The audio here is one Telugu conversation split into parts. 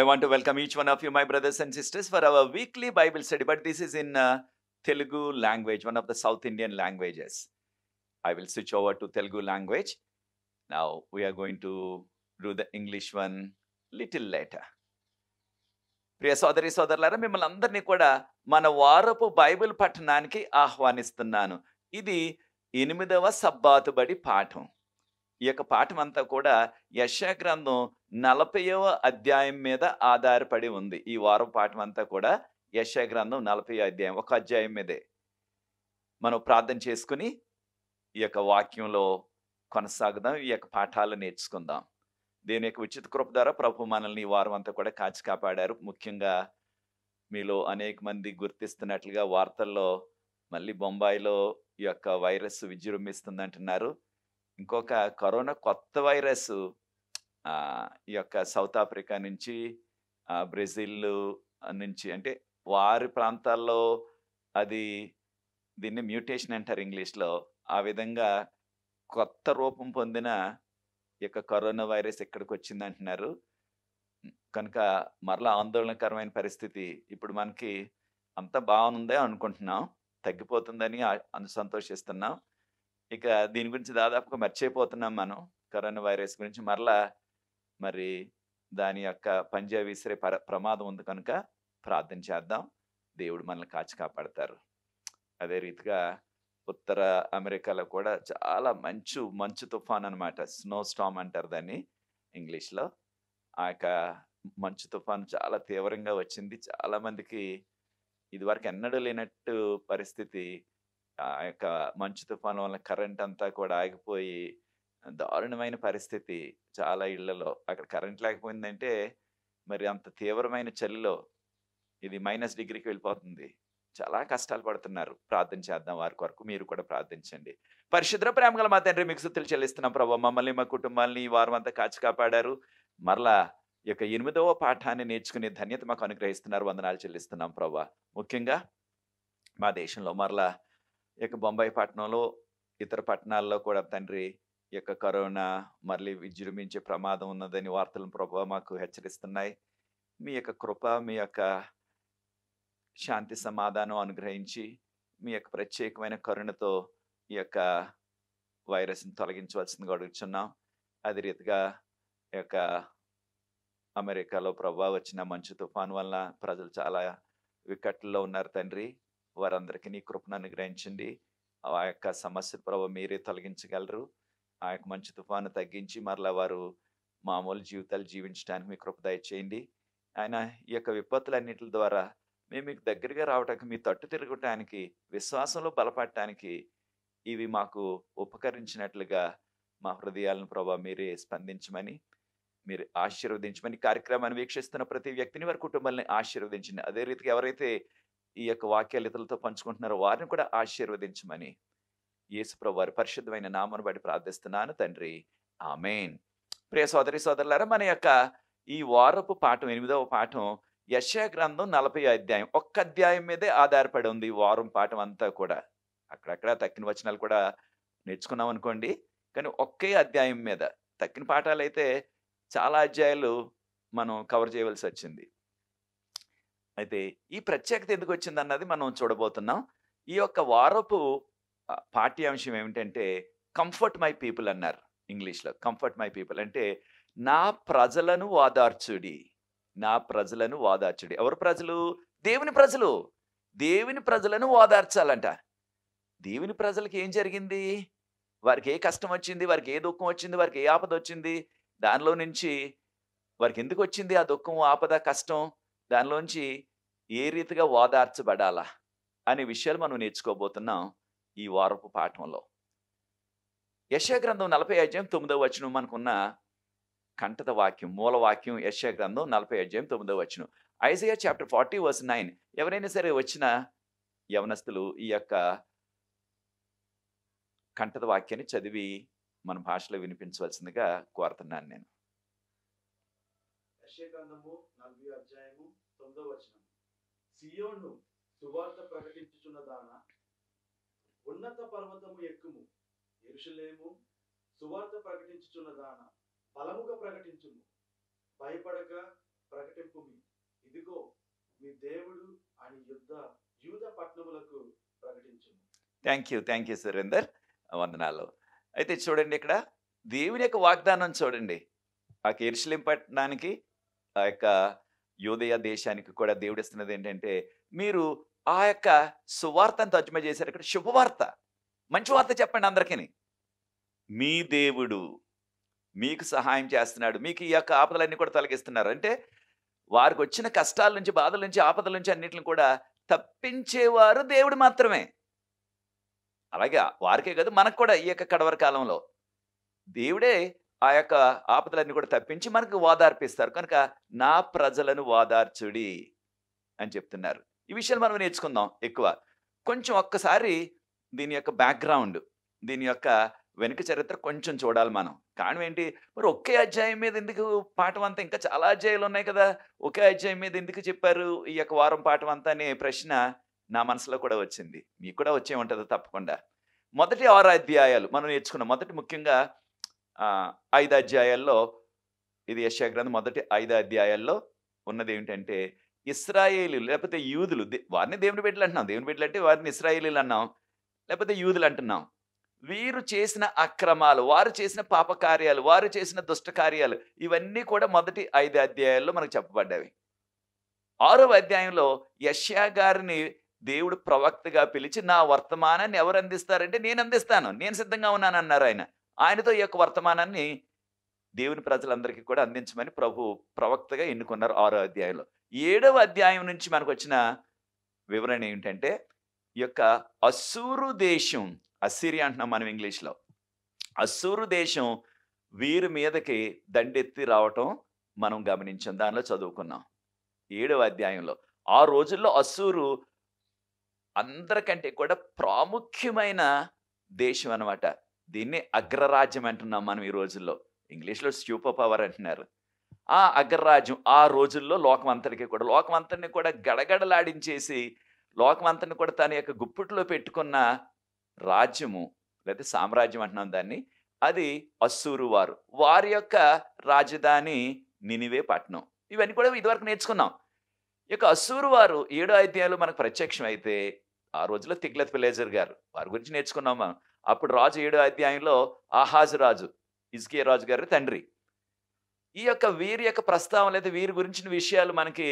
I want welcome each one of you my brothers and sisters for our weekly Bible study but this is in Telugu language one of the South Indian languages I will switch over to Telugu language నా we are going to do the English one little letter ప్రియ సోదరి సోదరులారా మిమ్మల్ని అందరినీ కూడా మన వారపు బైబిల్ పఠనానికి ఆహ్వానిస్తున్నాను ఇది ఎనిమిదవ సబ్బాతుబడి పాఠం ఈ యొక్క పాఠం అంతా కూడా గ్రంథం నలభైవ అధ్యాయం మీద ఆధారపడి ఉంది ఈ వారం పాఠం అంతా కూడా గ్రంథం నలభై అధ్యాయం ఒక అధ్యాయం మీదే మనం ప్రార్థన చేసుకుని ఈ యొక్క వాక్యంలో కొనసాగుదాం ఈ యొక్క పాఠాలు నేర్చుకుందాం దీని యొక్క ఉచిత కృప ద్వారా ప్రభు మనల్ని వారం అంతా కూడా కాచి కాపాడారు ముఖ్యంగా మీలో అనేక మంది గుర్తిస్తున్నట్లుగా వార్తల్లో మళ్ళీ బొంబాయిలో ఈ యొక్క వైరస్ విజృంభిస్తుందంటున్నారు ఇంకొక కరోనా కొత్త వైరస్ ఈ యొక్క సౌత్ ఆఫ్రికా నుంచి బ్రెజిల్ నుంచి అంటే వారి ప్రాంతాల్లో అది దీన్ని మ్యూటేషన్ అంటారు ఇంగ్లీష్లో ఆ విధంగా కొత్త రూపం పొందిన ఈ యొక్క కరోనా వైరస్ ఎక్కడికి వచ్చింది అంటున్నారు కనుక మరలా ఆందోళనకరమైన పరిస్థితి ఇప్పుడు మనకి అంత బాగుందే అనుకుంటున్నాం తగ్గిపోతుందని సంతోషిస్తున్నాం ఇక దీని గురించి దాదాపుగా మర్చిపోతున్నాం మనం కరోనా వైరస్ గురించి మరలా మరి దాని యొక్క పంజా విసిరే ప్రమాదం ఉంది కనుక ప్రార్థన చేద్దాం దేవుడు మనల్ని కాచి కాపాడతారు అదే రీతిగా ఉత్తర అమెరికాలో కూడా చాలా మంచు మంచు తుఫాన్ అనమాట స్నో స్టామ్ అంటారు దాన్ని ఇంగ్లీష్లో ఆ యొక్క మంచు తుఫాను చాలా తీవ్రంగా వచ్చింది చాలామందికి ఇదివరకు ఎన్నడూ లేనట్టు పరిస్థితి ఆ యొక్క మంచు తుఫాను వల్ల కరెంట్ అంతా కూడా ఆగిపోయి దారుణమైన పరిస్థితి చాలా ఇళ్లలో అక్కడ కరెంట్ లేకపోయిందంటే మరి అంత తీవ్రమైన చలిలో ఇది మైనస్ డిగ్రీకి వెళ్ళిపోతుంది చాలా కష్టాలు పడుతున్నారు ప్రార్థన చేద్దాం వారి కొరకు మీరు కూడా ప్రార్థించండి పరిశుద్ర ప్రేమగల మా తండ్రి మీకు సుత్తులు చెల్లిస్తున్నాం ప్రభు మమ్మల్ని మా కుటుంబాలని వారు అంతా కాచి కాపాడారు మరలా ఈ యొక్క ఎనిమిదవ పాఠాన్ని నేర్చుకునే ధన్యత మాకు అనుగ్రహిస్తున్నారు వందనాలు చెల్లిస్తున్నాం ప్రభా ముఖ్యంగా మా దేశంలో మరలా ఇక బొంబాయి పట్టణంలో ఇతర పట్టణాల్లో కూడా తండ్రి యొక్క కరోనా మళ్ళీ విజృంభించే ప్రమాదం ఉన్నదని వార్తలను ప్రభావ మాకు హెచ్చరిస్తున్నాయి మీ యొక్క కృప మీ యొక్క శాంతి సమాధానం అనుగ్రహించి మీ యొక్క ప్రత్యేకమైన కరుణతో ఈ యొక్క వైరస్ని తొలగించవలసిందిగా అడుగుతున్నాం అదే రీతిగా ఈ యొక్క అమెరికాలో ప్రభావ వచ్చిన మంచు తుఫాన్ వలన ప్రజలు చాలా వికట్లో ఉన్నారు తండ్రి వారందరికీ నీ కృపను అనుగ్రహించండి ఆ యొక్క సమస్యలు ప్రభావ మీరే తొలగించగలరు ఆ యొక్క మంచి తుఫాను తగ్గించి మరలా వారు మామూలు జీవితాలు జీవించడానికి మీ కృప దయచేయండి ఆయన ఈ యొక్క విపత్తులన్నింటి ద్వారా మేము మీకు దగ్గరగా రావడానికి మీ తట్టు తిరగటానికి విశ్వాసంలో బలపడటానికి ఇవి మాకు ఉపకరించినట్లుగా మా హృదయాలను ప్రభా మీరే స్పందించమని మీరు ఆశీర్వదించమని కార్యక్రమాన్ని వీక్షిస్తున్న ప్రతి వ్యక్తిని వారి కుటుంబాలని ఆశీర్వదించండి అదే రీతికి ఎవరైతే ఈ యొక్క వాక్యాలు ఇతరులతో పంచుకుంటున్నారో వారిని కూడా ఆశీర్వదించమని యేసుప్రభు వారి పరిశుద్ధమైన నామను బట్టి ప్రార్థిస్తున్నాను తండ్రి ఆమెన్ ప్రియ సోదరి సోదరులారా మన యొక్క ఈ వారపు పాఠం ఎనిమిదవ పాఠం యశా గ్రంథం నలభై అధ్యాయం ఒక్క అధ్యాయం మీదే ఆధారపడి ఉంది ఈ వారం పాఠం అంతా కూడా అక్కడక్కడ తక్కిన వచనాలు కూడా నేర్చుకున్నాం అనుకోండి కానీ ఒక్కే అధ్యాయం మీద తక్కిన పాఠాలు అయితే చాలా అధ్యాయాలు మనం కవర్ చేయవలసి వచ్చింది అయితే ఈ ప్రత్యేకత ఎందుకు అన్నది మనం చూడబోతున్నాం ఈ యొక్క వారపు పాఠ్యాంశం ఏమిటంటే కంఫర్ట్ మై పీపుల్ అన్నారు ఇంగ్లీష్లో కంఫర్ట్ మై పీపుల్ అంటే నా ప్రజలను వాదార్చుడి నా ప్రజలను వాదార్చుడి ఎవరు ప్రజలు దేవుని ప్రజలు దేవుని ప్రజలను ఓదార్చాలంట దేవుని ప్రజలకి ఏం జరిగింది వారికి ఏ కష్టం వచ్చింది వారికి ఏ దుఃఖం వచ్చింది వారికి ఏ ఆపద వచ్చింది దానిలో నుంచి వారికి ఎందుకు వచ్చింది ఆ దుఃఖం ఆపద కష్టం దానిలోంచి ఏ రీతిగా ఓదార్చబడాలా అనే విషయాలు మనం నేర్చుకోబోతున్నాం ఈ వారపు పాఠంలో గ్రంథం నలభై అధ్యాయం తొమ్మిదవ వచ్చును మనకున్న కంటత వాక్యం మూల వాక్యం గ్రంథం నలభై అధ్యాయం తొమ్మిదవ వచ్చును Isaiah chapter forty verse nine ఎవరైనా సరే వచ్చిన యవనస్తులు ఈ యొక్క కంటత వాక్యాన్ని చదివి మన భాషలో వినిపించవలసిందిగా కోరుతున్నాను నేను తొమ్మిదో వచనం సియోను సువార్త దాన ఉన్నత పర్వతము ఎక్కుము ఎరుషులేము సువార్త దాన బలముగా ప్రకటించుము భయపడక ప్రకటింపు ఇదిగో మీ దేవుడు అని యుద్ధ యూద పట్టణములకు ప్రకటించుము thank you thank you Surender వందనాలు అయితే చూడండి ఇక్కడ దేవుని యొక్క వాగ్దానం చూడండి ఆ ఎరుశలిం ఆ యొక్క యోదయ దేశానికి కూడా దేవుడు ఇస్తున్నది ఏంటంటే మీరు ఆ యొక్క సువార్తను తర్జుమ చేశారు ఇక్కడ శుభవార్త మంచి వార్త చెప్పండి అందరికీ మీ దేవుడు మీకు సహాయం చేస్తున్నాడు మీకు ఈ యొక్క ఆపదలన్నీ కూడా తొలగిస్తున్నారు అంటే వారికి వచ్చిన కష్టాల నుంచి బాధల నుంచి ఆపదల నుంచి అన్నింటిని కూడా తప్పించేవారు దేవుడు మాత్రమే అలాగే వారికే కాదు మనకు కూడా ఈ యొక్క కడవర కాలంలో దేవుడే ఆ యొక్క ఆపదలన్నీ కూడా తప్పించి మనకు వాదార్పిస్తారు కనుక నా ప్రజలను వాదార్చుడి అని చెప్తున్నారు ఈ విషయాలు మనం నేర్చుకుందాం ఎక్కువ కొంచెం ఒక్కసారి దీని యొక్క బ్యాక్గ్రౌండ్ దీని యొక్క వెనుక చరిత్ర కొంచెం చూడాలి మనం కారణం ఏంటి మరి ఒకే అధ్యాయం మీద ఎందుకు పాఠం అంతా ఇంకా చాలా అధ్యాయాలు ఉన్నాయి కదా ఒకే అధ్యాయం మీద ఎందుకు చెప్పారు ఈ యొక్క వారం పాఠం అంతా అనే ప్రశ్న నా మనసులో కూడా వచ్చింది మీకు కూడా వచ్చే ఉంటుంది తప్పకుండా మొదటి ఆరు అధ్యాయాలు మనం నేర్చుకున్నాం మొదటి ముఖ్యంగా ఐదు అధ్యాయాల్లో ఇది యశా గ్రంథం మొదటి ఐదు అధ్యాయాల్లో ఉన్నది ఏమిటంటే ఇస్రాయేలు లేకపోతే యూదులు వారిని దేవుని బిడ్డలు అంటున్నాం దేవుని బిడ్డలు అంటే వారిని ఇస్రాయేలీలు అన్నాం లేకపోతే యూదులు అంటున్నాం వీరు చేసిన అక్రమాలు వారు చేసిన పాపకార్యాలు వారు చేసిన దుష్టకార్యాలు ఇవన్నీ కూడా మొదటి ఐదు అధ్యాయాల్లో మనకు చెప్పబడ్డాయి ఆరవ అధ్యాయంలో యష్యా గారిని దేవుడు ప్రవక్తగా పిలిచి నా వర్తమానాన్ని ఎవరు అందిస్తారంటే నేను అందిస్తాను నేను సిద్ధంగా ఉన్నాను అన్నారు ఆయన ఆయనతో ఈ యొక్క వర్తమానాన్ని దేవుని ప్రజలందరికీ కూడా అందించమని ప్రభు ప్రవక్తగా ఎన్నుకున్నారు ఆరో అధ్యాయంలో ఏడవ అధ్యాయం నుంచి మనకు వచ్చిన వివరణ ఏమిటంటే ఈ యొక్క అసూరు దేశం అసిరి అంటున్నాం మనం ఇంగ్లీష్లో అసూరు దేశం వీరి మీదకి దండెత్తి రావటం మనం గమనించాం దానిలో చదువుకున్నాం ఏడవ అధ్యాయంలో ఆ రోజుల్లో అసూరు అందరికంటే కూడా ప్రాముఖ్యమైన దేశం అనమాట దీన్ని అగ్రరాజ్యం అంటున్నాం మనం ఈ రోజుల్లో ఇంగ్లీష్లో స్టూపర్ పవర్ అంటున్నారు ఆ అగ్రరాజ్యం ఆ రోజుల్లో లోకం కూడా లోకం కూడా గడగడలాడించేసి లోకం కూడా తన యొక్క గుప్పిట్లో పెట్టుకున్న రాజ్యము లేదా సామ్రాజ్యం అంటున్నాం దాన్ని అది అస్సూరు వారు వారి యొక్క రాజధాని నినివే పట్నం ఇవన్నీ కూడా ఇదివరకు నేర్చుకున్నాం ఇక అస్సూరు వారు ఏడో అధ్యాయులు మనకు ప్రత్యక్షం అయితే ఆ రోజులో తిగ్లత్ పిలేజర్ గారు వారి గురించి నేర్చుకున్నాం మనం అప్పుడు రాజు ఏడు అధ్యాయంలో ఆహాజ్ రాజు ఇజ్కే రాజు గారి తండ్రి ఈ యొక్క వీరి యొక్క ప్రస్తావన లేదా వీరి గురించిన విషయాలు మనకి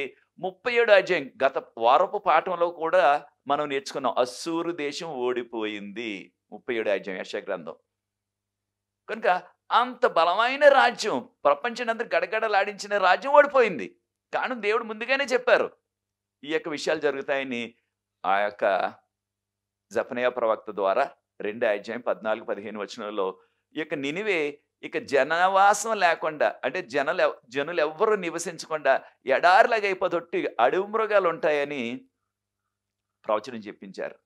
ముప్పై ఏడు అధ్యాయం గత వారపు పాఠంలో కూడా మనం నేర్చుకున్నాం అస్సూరు దేశం ఓడిపోయింది ముప్పై ఏడు అధ్యాయం యశ గ్రంథం కనుక అంత బలమైన రాజ్యం ప్రపంచాన్ని అందరు గడగడలాడించిన రాజ్యం ఓడిపోయింది కానీ దేవుడు ముందుగానే చెప్పారు ఈ యొక్క విషయాలు జరుగుతాయని ఆ యొక్క జపనయ ప్రవక్త ద్వారా రెండు అధ్యాయం పద్నాలుగు పదిహేను వచనంలో ఇక నినివే ఇక జనవాసం లేకుండా అంటే జనలు జనులు ఎవ్వరూ నివసించకుండా ఎడారులగైపోతొట్టి అడవి మృగాలు ఉంటాయని ప్రవచనం చెప్పించారు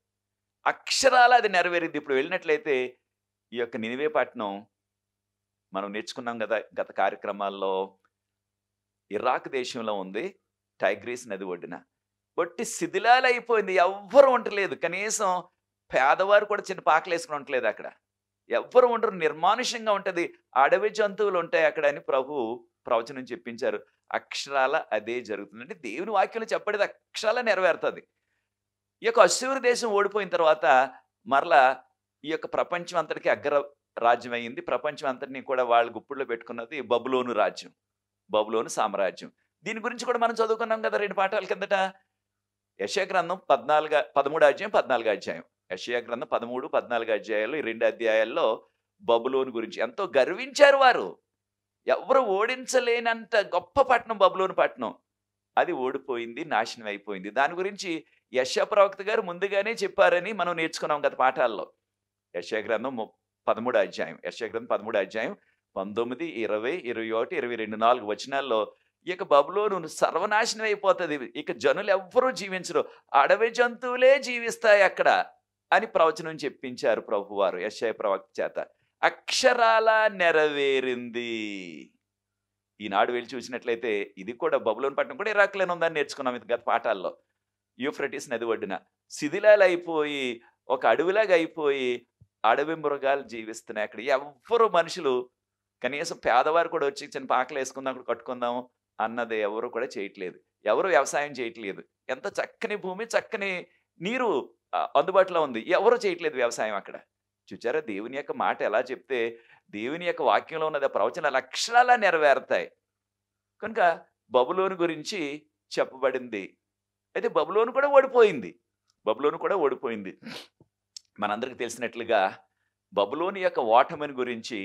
అక్షరాలు అది నెరవేరింది ఇప్పుడు వెళ్ళినట్లయితే ఈ యొక్క నినివే పట్టణం మనం నేర్చుకున్నాం కదా గత కార్యక్రమాల్లో ఇరాక్ దేశంలో ఉంది టైగ్రీస్ నది ఒడ్డున ఒట్టి శిథిలాలు అయిపోయింది ఎవ్వరు ఉండలేదు కనీసం పేదవారు కూడా చిన్న పాకలు వేసుకుని ఉండట్లేదు అక్కడ ఎవ్వరు ఉండరు నిర్మానుషంగా ఉంటుంది అడవి జంతువులు ఉంటాయి అక్కడ అని ప్రభు ప్రవచనం చెప్పించారు అక్షరాల అదే జరుగుతుంది అంటే దేవుని వాక్యంలో చెప్పడేది అక్షరాల నెరవేరుతుంది ఈ యొక్క అసూరు దేశం ఓడిపోయిన తర్వాత మరలా ఈ యొక్క ప్రపంచం అంతటికి అగ్ర రాజ్యం అయింది ప్రపంచం అంతటిని కూడా వాళ్ళు గుప్పుడులో పెట్టుకున్నది బబులోను రాజ్యం బబులోను సామ్రాజ్యం దీని గురించి కూడా మనం చదువుకున్నాం కదా రెండు పాఠాల కిందట యశగ్రంథం పద్నాలుగు పదమూడు అధ్యాయం పద్నాలుగు అధ్యాయం యషయా గ్రంథం పదమూడు పద్నాలుగు అధ్యాయాల్లో ఈ రెండు అధ్యాయాల్లో బబులోని గురించి ఎంతో గర్వించారు వారు ఎవరు ఓడించలేనంత గొప్ప పట్టణం బబులోని పట్టణం అది ఓడిపోయింది నాశనం అయిపోయింది దాని గురించి యశ ప్రవక్త గారు ముందుగానే చెప్పారని మనం నేర్చుకున్నాం గత పాఠాల్లో యశా గ్రంథం పదమూడు అధ్యాయం యశా గ్రంథం పదమూడు అధ్యాయం పంతొమ్మిది ఇరవై ఇరవై ఒకటి ఇరవై రెండు నాలుగు వచనాల్లో ఇక బబులోను సర్వనాశనం అయిపోతుంది ఇక జనులు ఎవ్వరూ జీవించరు అడవి జంతువులే జీవిస్తాయి అక్కడ అని ప్రవచనం చెప్పించారు ప్రభువారు యశయ ప్రవక్త చేత అక్షరాల నెరవేరింది ఈనాడు వెళ్ళి చూసినట్లయితే ఇది కూడా బబులోని పట్టణం కూడా ఇరాక్లోనే ఉందని నేర్చుకున్నాం ఇది గత పాఠాల్లో యూఫ్రటిస్ నది ఒడ్డున శిథిలాలు అయిపోయి ఒక అడవిలాగా అయిపోయి అడవి మృగాలు జీవిస్తున్నాయి అక్కడ ఎవ్వరు మనుషులు కనీసం పేదవారు కూడా వచ్చి చిన్న పాకలు వేసుకుందాం అక్కడ కట్టుకుందాము అన్నది ఎవరు కూడా చేయట్లేదు ఎవరు వ్యవసాయం చేయట్లేదు ఎంత చక్కని భూమి చక్కని నీరు అందుబాటులో ఉంది ఎవరూ చేయట్లేదు వ్యవసాయం అక్కడ చూచారా దేవుని యొక్క మాట ఎలా చెప్తే దేవుని యొక్క వాక్యంలో ఉన్నది ప్రవచన లక్షణాలా నెరవేరుతాయి కనుక బబులోను గురించి చెప్పబడింది అయితే బబులోను కూడా ఓడిపోయింది బబులోను కూడా ఓడిపోయింది మనందరికి తెలిసినట్లుగా బబులోని యొక్క ఓటమిని గురించి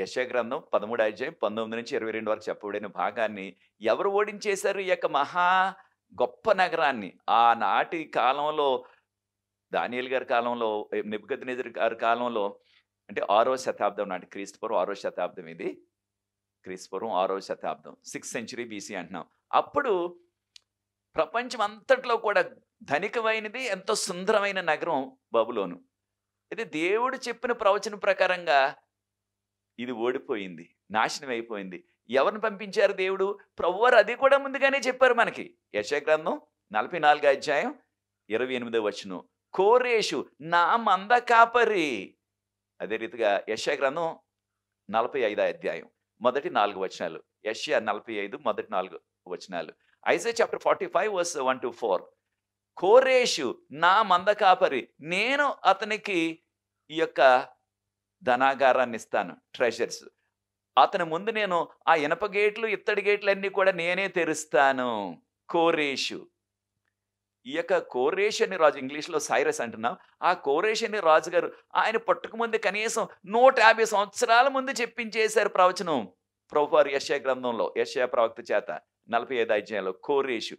యశగ్రంథం పదమూడు అధ్యాయం పంతొమ్మిది నుంచి ఇరవై రెండు వరకు చెప్పబడిన భాగాన్ని ఎవరు ఓడించేశారు ఈ యొక్క మహా గొప్ప నగరాన్ని ఆనాటి కాలంలో దానియల్ గారి కాలంలో నిబద్ నిధుల గారి కాలంలో అంటే ఆరో శతాబ్దం నాటి క్రీస్తుపూర్వం ఆరో శతాబ్దం ఇది క్రీస్తుపూర్వం ఆరో శతాబ్దం సిక్స్త్ సెంచురీ బీసీ అంటున్నాం అప్పుడు ప్రపంచం అంతట్లో కూడా ధనికమైనది ఎంతో సుందరమైన నగరం బబులోను అయితే దేవుడు చెప్పిన ప్రవచన ప్రకారంగా ఇది ఓడిపోయింది నాశనం అయిపోయింది ఎవరిని పంపించారు దేవుడు ప్రవ్వారు అది కూడా ముందుగానే చెప్పారు మనకి యశగ్రంథం నలభై నాలుగు అధ్యాయం ఇరవై ఎనిమిదో వచ్చును కోరేషు నా మంద కాపరి అదే రీతిగా యశ గ్రంథం నలభై ఐదో అధ్యాయం మొదటి నాలుగు వచనాలు యష్యా నలభై ఐదు మొదటి నాలుగు వచనాలు Isaiah chapter forty five verse one two four కోరేషు నా మంద కాపరి నేను అతనికి ఈ యొక్క ధనాగారాన్ని ఇస్తాను ట్రెషర్స్ అతని ముందు నేను ఆ ఇనప గేట్లు ఇత్తడి గేట్లన్నీ కూడా నేనే తెరుస్తాను కోరేషు ఈ యొక్క కోరేషని రాజు ఇంగ్లీష్లో సైరస్ అంటున్నాం ఆ కోరేషని రాజు గారు ఆయన పట్టుకుముందు కనీసం నూట యాభై సంవత్సరాల ముందు చెప్పించేశారు ప్రవచనం ప్రభువారు యశ గ్రంథంలో యశయ ప్రవక్త చేత నలభై ఐదు అధ్యాయంలో కోరేషు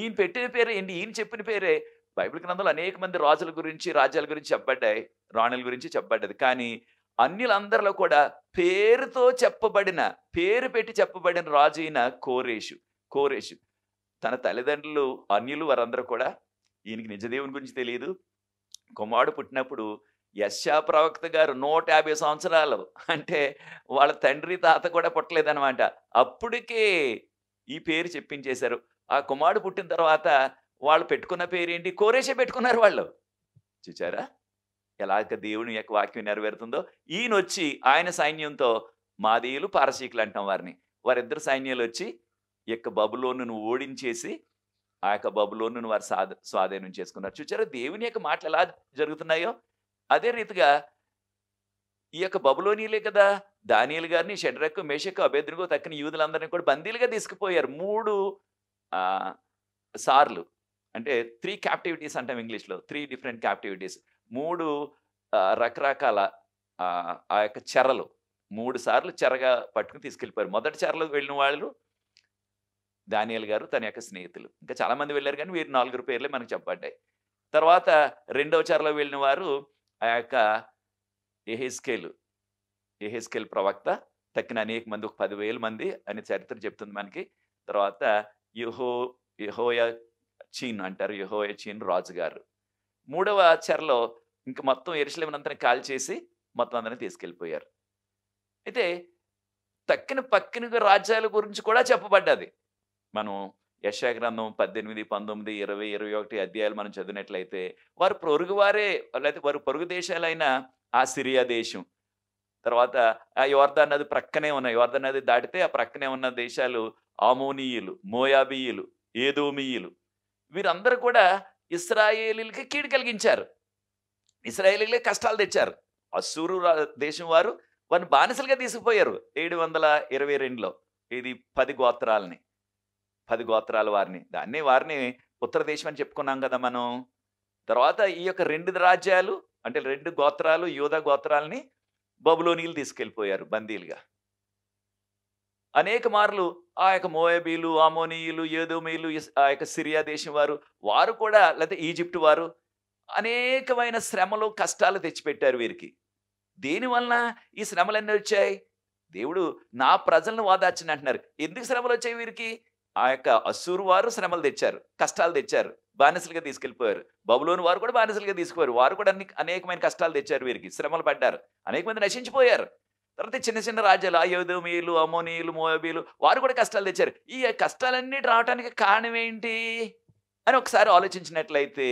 ఈయన పెట్టిన పేరే ఏంటి ఈయన చెప్పిన పేరే బైబిల్ గ్రంథంలో అనేక మంది రాజుల గురించి రాజ్యాల గురించి చెప్పబడ్డాయి రాణుల గురించి చెప్పబడ్డది కానీ అన్యులందరిలో కూడా పేరుతో చెప్పబడిన పేరు పెట్టి చెప్పబడిన రాజు అయిన కోరేషు కోరేషు తన తల్లిదండ్రులు అన్యులు వారందరూ కూడా ఈయనకి నిజదేవుని గురించి తెలియదు కుమారుడు పుట్టినప్పుడు యశా ప్రవక్త గారు నూట యాభై సంవత్సరాలు అంటే వాళ్ళ తండ్రి తాత కూడా పుట్టలేదనమాట అప్పటికే ఈ పేరు చెప్పించేశారు ఆ కుమారుడు పుట్టిన తర్వాత వాళ్ళు పెట్టుకున్న పేరేంటి కోరేషే పెట్టుకున్నారు వాళ్ళు చూచారా ఎలాగ దేవుని యొక్క వాక్యం నెరవేరుతుందో ఈయన వచ్చి ఆయన సైన్యంతో మాదీయులు పారసీకులు అంటాం వారిని వారిద్దరు సైన్యాలు వచ్చి యొక్క బబులోను ఓడించేసి ఆ యొక్క బబులోను వారు సాధ స్వాధీనం చేసుకున్నారు చూచారా దేవుని యొక్క మాటలు ఎలా జరుగుతున్నాయో అదే రీతిగా ఈ యొక్క బబులోనీలే కదా దానియలు గారిని షడ్రకు మేషకు అభ్యర్థునికో తక్కిన యూదులందరినీ కూడా బందీలుగా తీసుకుపోయారు మూడు సార్లు అంటే త్రీ క్యాప్టివిటీస్ అంటాం ఇంగ్లీష్లో త్రీ డిఫరెంట్ క్యాప్టివిటీస్ మూడు రకరకాల ఆ యొక్క చెరలు మూడు సార్లు చెరగా పట్టుకుని తీసుకెళ్ళిపోయారు మొదటి చెరలకు వెళ్ళిన వాళ్ళు దానియల్ గారు తన యొక్క స్నేహితులు ఇంకా చాలామంది వెళ్ళారు కానీ వీరు నాలుగురు పేర్లే మనకు చెప్పబడ్డాయి తర్వాత రెండవ చారలో వెళ్ళిన వారు ఆ యొక్క ఎహెస్కేల్ ఎహెస్కేల్ ప్రవక్త తక్కిన అనేక మంది ఒక పదివేల మంది అని చరిత్ర చెప్తుంది మనకి తర్వాత యుహో యహోయ చీన్ అంటారు యుహోయ చీన్ రాజుగారు మూడవ చరలో ఇంక మొత్తం ఎరుసలేమనంతా కాల్ చేసి మొత్తం అందరిని తీసుకెళ్ళిపోయారు అయితే తక్కిన పక్కిన రాజ్యాల గురించి కూడా చెప్పబడ్డది మనం యశాగ్రంథం పద్దెనిమిది పంతొమ్మిది ఇరవై ఇరవై ఒకటి అధ్యాయాలు మనం చదివినట్లయితే వారు పొరుగువారే లేకపోతే వారు పొరుగు దేశాలైన ఆ సిరియా దేశం తర్వాత ఆ యువర్ధ నది ప్రక్కనే ఉన్న యువర్ధ నది దాటితే ఆ ప్రక్కనే ఉన్న దేశాలు ఆమోనీయులు మోయాబీయులు ఏదోమీయులు వీరందరూ కూడా ఇస్రాయేలీలకి కీడు కలిగించారు ఇస్రాయేలీలకి కష్టాలు తెచ్చారు అసూరు దేశం వారు వారిని బానిసలుగా తీసుకుపోయారు ఏడు వందల ఇరవై రెండులో ఇది పది గోత్రాలని పది గోత్రాల వారిని దాన్ని వారిని ఉత్తర దేశం అని చెప్పుకున్నాం కదా మనం తర్వాత ఈ యొక్క రెండు రాజ్యాలు అంటే రెండు గోత్రాలు యూధ గోత్రాలని బబులోనీలు తీసుకెళ్ళిపోయారు బందీలుగా అనేక మార్లు ఆ యొక్క మోయబీలు ఆమోనీయులు ఏదోమీలు ఆ యొక్క సిరియా దేశం వారు వారు కూడా లేకపోతే ఈజిప్ట్ వారు అనేకమైన శ్రమలు కష్టాలు తెచ్చిపెట్టారు వీరికి దీనివలన ఈ శ్రమలన్నీ వచ్చాయి దేవుడు నా ప్రజలను వాదార్చని అంటున్నారు ఎందుకు శ్రమలు వచ్చాయి వీరికి ఆ యొక్క అసూరు వారు శ్రమలు తెచ్చారు కష్టాలు తెచ్చారు బానిసలుగా తీసుకెళ్లిపోయారు బబులోని వారు కూడా బానిసలుగా తీసుకుపోయారు వారు కూడా అన్ని అనేకమైన కష్టాలు తెచ్చారు వీరికి శ్రమలు పడ్డారు అనేక మంది నశించిపోయారు తర్వాత చిన్న చిన్న రాజ్యాలు అయోధమీయులు అమోనీయులు మోయబీలు వారు కూడా కష్టాలు తెచ్చారు ఈ కష్టాలన్నీ రావడానికి కారణం ఏంటి అని ఒకసారి ఆలోచించినట్లయితే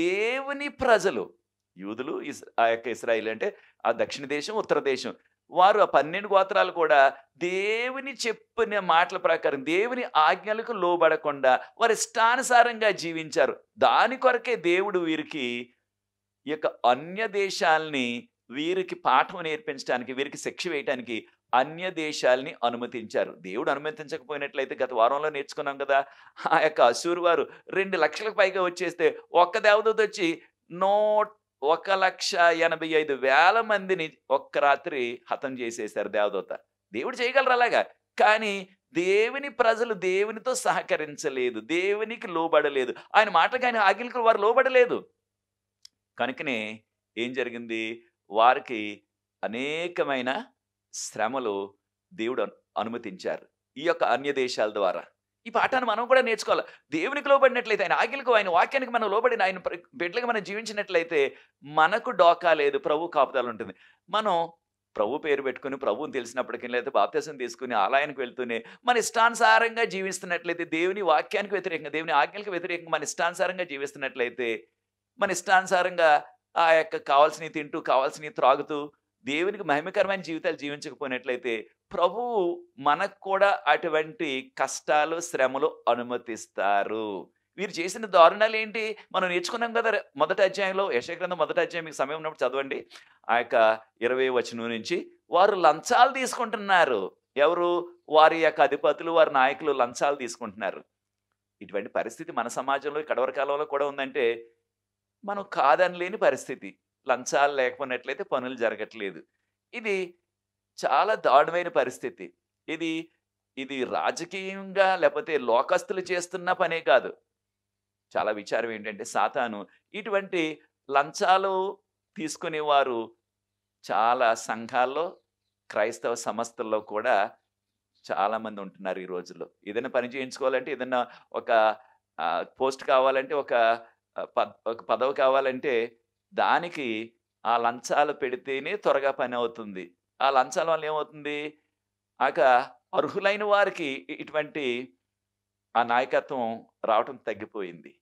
దేవుని ప్రజలు యూదులు ఆ యొక్క ఇస్రాయిల్ అంటే ఆ దక్షిణ దేశం ఉత్తర దేశం వారు ఆ పన్నెండు గోత్రాలు కూడా దేవుని చెప్పిన మాటల ప్రకారం దేవుని ఆజ్ఞలకు లోబడకుండా వారి ఇష్టానుసారంగా జీవించారు దాని కొరకే దేవుడు వీరికి ఈ యొక్క అన్య దేశాలని వీరికి పాఠం నేర్పించడానికి వీరికి శిక్ష వేయటానికి అన్య దేశాలని అనుమతించారు దేవుడు అనుమతించకపోయినట్లయితే గత వారంలో నేర్చుకున్నాం కదా ఆ యొక్క అసూరు వారు రెండు లక్షలకు పైగా వచ్చేస్తే ఒక్క దేవదూత వచ్చి నూట ఒక లక్ష ఎనభై ఐదు వేల మందిని ఒక్క రాత్రి హతం చేసేశారు దేవదూత దేవుడు చేయగలరు అలాగా కానీ దేవుని ప్రజలు దేవునితో సహకరించలేదు దేవునికి లోబడలేదు ఆయన మాట కానీ ఆగిలికి వారు లోబడలేదు కనుకనే ఏం జరిగింది వారికి అనేకమైన శ్రమలు దేవుడు అనుమతించారు ఈ యొక్క అన్య దేశాల ద్వారా ఈ పాఠాన్ని మనం కూడా నేర్చుకోవాలి దేవునికి లోబడినట్లయితే ఆయన ఆగిలకు ఆయన వాక్యానికి మనం లోబడిన ఆయన బిడ్డలకు మనం జీవించినట్లయితే మనకు డోకా లేదు ప్రభు కాపుదాలు ఉంటుంది మనం ప్రభు పేరు పెట్టుకుని ప్రభువుని తెలిసినప్పటికీ లేదా బాప్తీసం తీసుకుని ఆలయానికి వెళ్తూనే మన ఇష్టానుసారంగా జీవిస్తున్నట్లయితే దేవుని వాక్యానికి వ్యతిరేకంగా దేవుని ఆజ్ఞలకు వ్యతిరేకంగా మన ఇష్టానుసారంగా జీవిస్తున్నట్లయితే మన ఇష్టానుసారంగా ఆ యొక్క కావాల్సినవి తింటూ కావాల్సినవి త్రాగుతూ దేవునికి మహిమకరమైన జీవితాలు జీవించకపోయినట్లయితే ప్రభువు మనకు కూడా అటువంటి కష్టాలు శ్రమలు అనుమతిస్తారు వీరు చేసిన దారుణాలు ఏంటి మనం నేర్చుకున్నాం కదా మొదటి అధ్యాయంలో యశగ్రంథం మొదటి అధ్యాయం మీకు సమయం ఉన్నప్పుడు చదవండి ఆ యొక్క ఇరవై వచనం నుంచి వారు లంచాలు తీసుకుంటున్నారు ఎవరు వారి యొక్క అధిపతులు వారి నాయకులు లంచాలు తీసుకుంటున్నారు ఇటువంటి పరిస్థితి మన సమాజంలో కడవర కాలంలో కూడా ఉందంటే మనం లేని పరిస్థితి లంచాలు లేకపోయినట్లయితే పనులు జరగట్లేదు ఇది చాలా దారుణమైన పరిస్థితి ఇది ఇది రాజకీయంగా లేకపోతే లోకస్తులు చేస్తున్న పనే కాదు చాలా విచారం ఏంటంటే సాతాను ఇటువంటి లంచాలు తీసుకునేవారు చాలా సంఘాల్లో క్రైస్తవ సంస్థల్లో కూడా చాలామంది ఉంటున్నారు ఈ రోజుల్లో ఏదైనా పని చేయించుకోవాలంటే ఏదైనా ఒక పోస్ట్ కావాలంటే ఒక పదవి కావాలంటే దానికి ఆ లంచాలు పెడితేనే త్వరగా పని అవుతుంది ఆ లంచాల వల్ల ఏమవుతుంది ఆక అర్హులైన వారికి ఇటువంటి ఆ నాయకత్వం రావటం తగ్గిపోయింది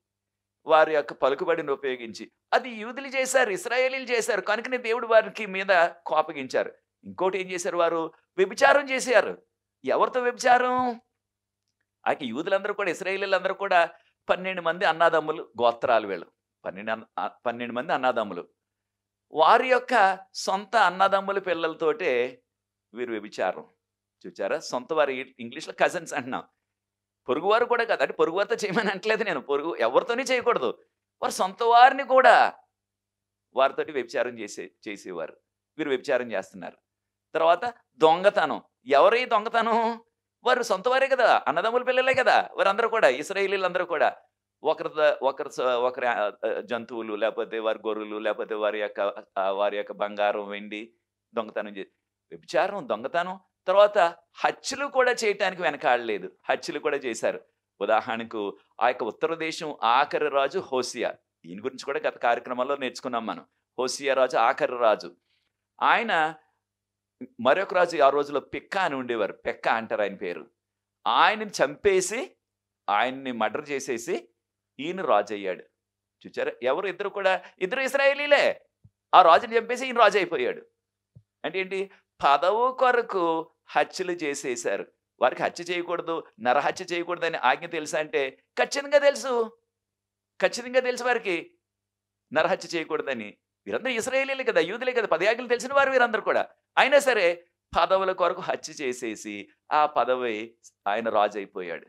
వారి యొక్క పలుకుబడిని ఉపయోగించి అది యూదులు చేశారు ఇస్రాయేలీలు చేశారు కనుకనే దేవుడు వారికి మీద కోపగించారు ఇంకోటి ఏం చేశారు వారు వ్యభిచారం చేశారు ఎవరితో వ్యభిచారం ఆకి యూదులందరూ కూడా ఇస్రాయేలీలందరూ కూడా పన్నెండు మంది అన్నాదమ్ములు గోత్రాలు వీళ్ళు పన్నెండు పన్నెండు మంది అన్నదమ్ములు వారి యొక్క సొంత అన్నదమ్ముల పిల్లలతోటే వీరు వ్యభిచారం చూచారా సొంత వారి ఇంగ్లీష్లో కజిన్స్ అంటున్నాం పొరుగువారు కూడా కదా అంటే పొరుగువారితో చేయమని అంటలేదు నేను పొరుగు ఎవరితోనే చేయకూడదు వారు సొంత వారిని కూడా వారితోటి వ్యభిచారం చేసే చేసేవారు వీరు వ్యభిచారం చేస్తున్నారు తర్వాత దొంగతనం ఎవరై దొంగతనం వారు సొంత వారే కదా అన్నదమ్ముల పిల్లలే కదా వారందరూ కూడా ఇస్రాయేలీలందరూ కూడా ఒకరి ఒకరి ఒకరి జంతువులు లేకపోతే వారి గొర్రెలు లేకపోతే వారి యొక్క వారి యొక్క బంగారం వెండి దొంగతనం చేసి వ్యభిచారం దొంగతనం తర్వాత హత్యలు కూడా చేయటానికి వెనకాడలేదు హత్యలు కూడా చేశారు ఉదాహరణకు ఆ యొక్క ఉత్తర దేశం ఆఖరి రాజు హోసియా దీని గురించి కూడా గత కార్యక్రమాల్లో నేర్చుకున్నాం మనం హోసియా రాజు ఆఖరి రాజు ఆయన మరొక రాజు ఆ రోజులో పిక్క అని ఉండేవారు పెక్క అంటారు ఆయన పేరు ఆయన్ని చంపేసి ఆయన్ని మర్డర్ చేసేసి ఈయన రాజు అయ్యాడు చూచారా ఎవరు ఇద్దరు కూడా ఇద్దరు ఇస్రాయేలీలే ఆ రాజుని చంపేసి ఈయన రాజు అయిపోయాడు అంటే ఏంటి పదవు కొరకు హత్యలు చేసేశారు వారికి హత్య చేయకూడదు నరహత్య చేయకూడదు అని ఆజ్ఞ తెలుసా అంటే ఖచ్చితంగా తెలుసు ఖచ్చితంగా తెలుసు వారికి నరహత్య చేయకూడదని వీరందరూ ఇస్రాయేలీలే కదా యూదులే కదా పది తెలిసిన వారు వీరందరూ కూడా అయినా సరే పదవుల కొరకు హత్య చేసేసి ఆ పదవి ఆయన రాజు అయిపోయాడు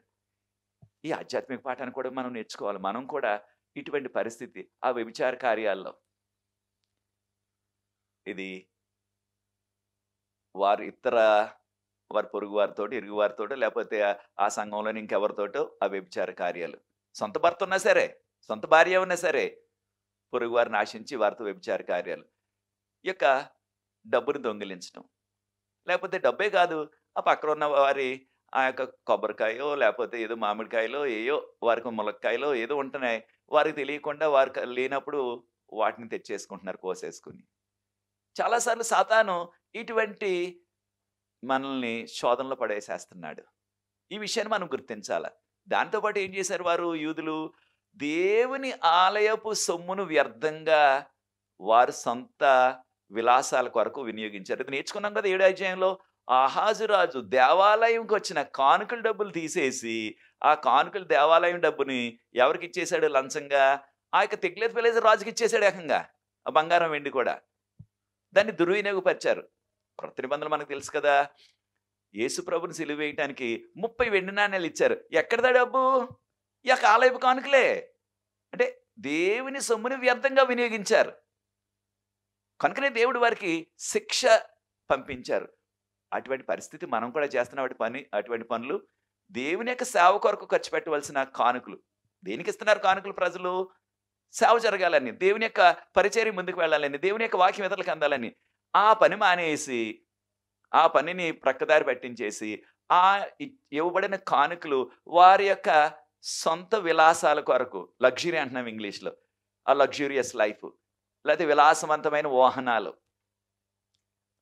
ఈ ఆధ్యాత్మిక పాఠాన్ని కూడా మనం నేర్చుకోవాలి మనం కూడా ఇటువంటి పరిస్థితి ఆ వ్యభిచార కార్యాల్లో ఇది వారు ఇతర వారి పొరుగు వారితో ఇరుగు వారితో లేకపోతే ఆ సంఘంలోని ఇంకెవరితోటో ఆ వ్యభిచార కార్యాలు సొంత భర్త ఉన్నా సరే సొంత భార్య ఉన్నా సరే పొరుగు వారిని ఆశించి వారితో వ్యభిచార కార్యాలు యొక్క డబ్బుని దొంగిలించడం లేకపోతే డబ్బే కాదు ఆ పక్కన ఉన్న వారి ఆ యొక్క కొబ్బరికాయో లేకపోతే ఏదో మామిడికాయలో ఏయో వారికి ములక్కాయలో ఏదో ఉంటున్నాయి వారికి తెలియకుండా వారికి లేనప్పుడు వాటిని తెచ్చేసుకుంటున్నారు కోసేసుకుని చాలాసార్లు సాతాను ఇటువంటి మనల్ని శోధనలో పడేసేస్తున్నాడు ఈ విషయాన్ని మనం గుర్తించాలి దాంతోపాటు ఏం చేశారు వారు యూదులు దేవుని ఆలయపు సొమ్మును వ్యర్థంగా వారు సొంత విలాసాల కొరకు వినియోగించారు ఇది నేర్చుకున్నాం కదా ఏడు అధ్యాయంలో హాజురాజు దేవాలయంకి వచ్చిన కానుకల డబ్బులు తీసేసి ఆ కానుకలు దేవాలయం డబ్బుని ఎవరికి ఇచ్చేశాడు లంచంగా ఆ యొక్క తిగ్లేత్ పిల్లలు రాజుకి ఇచ్చేశాడు ఏకంగా ఆ బంగారం వెండి కూడా దాన్ని దుర్వినియోగపరిచారు కొత్త నిబంధనలు మనకు తెలుసు కదా యేసు ప్రభుని సిలువ వేయటానికి ముప్పై వెండి నాణ్యాలు ఇచ్చారు ఎక్కడదా డబ్బు ఈ ఆలయపు కానుకలే అంటే దేవుని సొమ్ముని వ్యర్థంగా వినియోగించారు కనుకనే దేవుడు వారికి శిక్ష పంపించారు అటువంటి పరిస్థితి మనం కూడా చేస్తున్న వాటి పని అటువంటి పనులు దేవుని యొక్క సేవ కొరకు ఖర్చు పెట్టవలసిన కానుకలు దేనికి ఇస్తున్నారు కానుకలు ప్రజలు సేవ జరగాలని దేవుని యొక్క పరిచయం ముందుకు వెళ్ళాలని దేవుని యొక్క వాక్యం ఇతరులకు అందాలని ఆ పని మానేసి ఆ పనిని ప్రక్కదారి పట్టించేసి ఆ ఇవ్వబడిన కానుకలు వారి యొక్క సొంత విలాసాల కొరకు లగ్జరీ అంటున్నాం ఇంగ్లీష్లో ఆ లగ్జూరియస్ లైఫ్ లేకపోతే విలాసవంతమైన వాహనాలు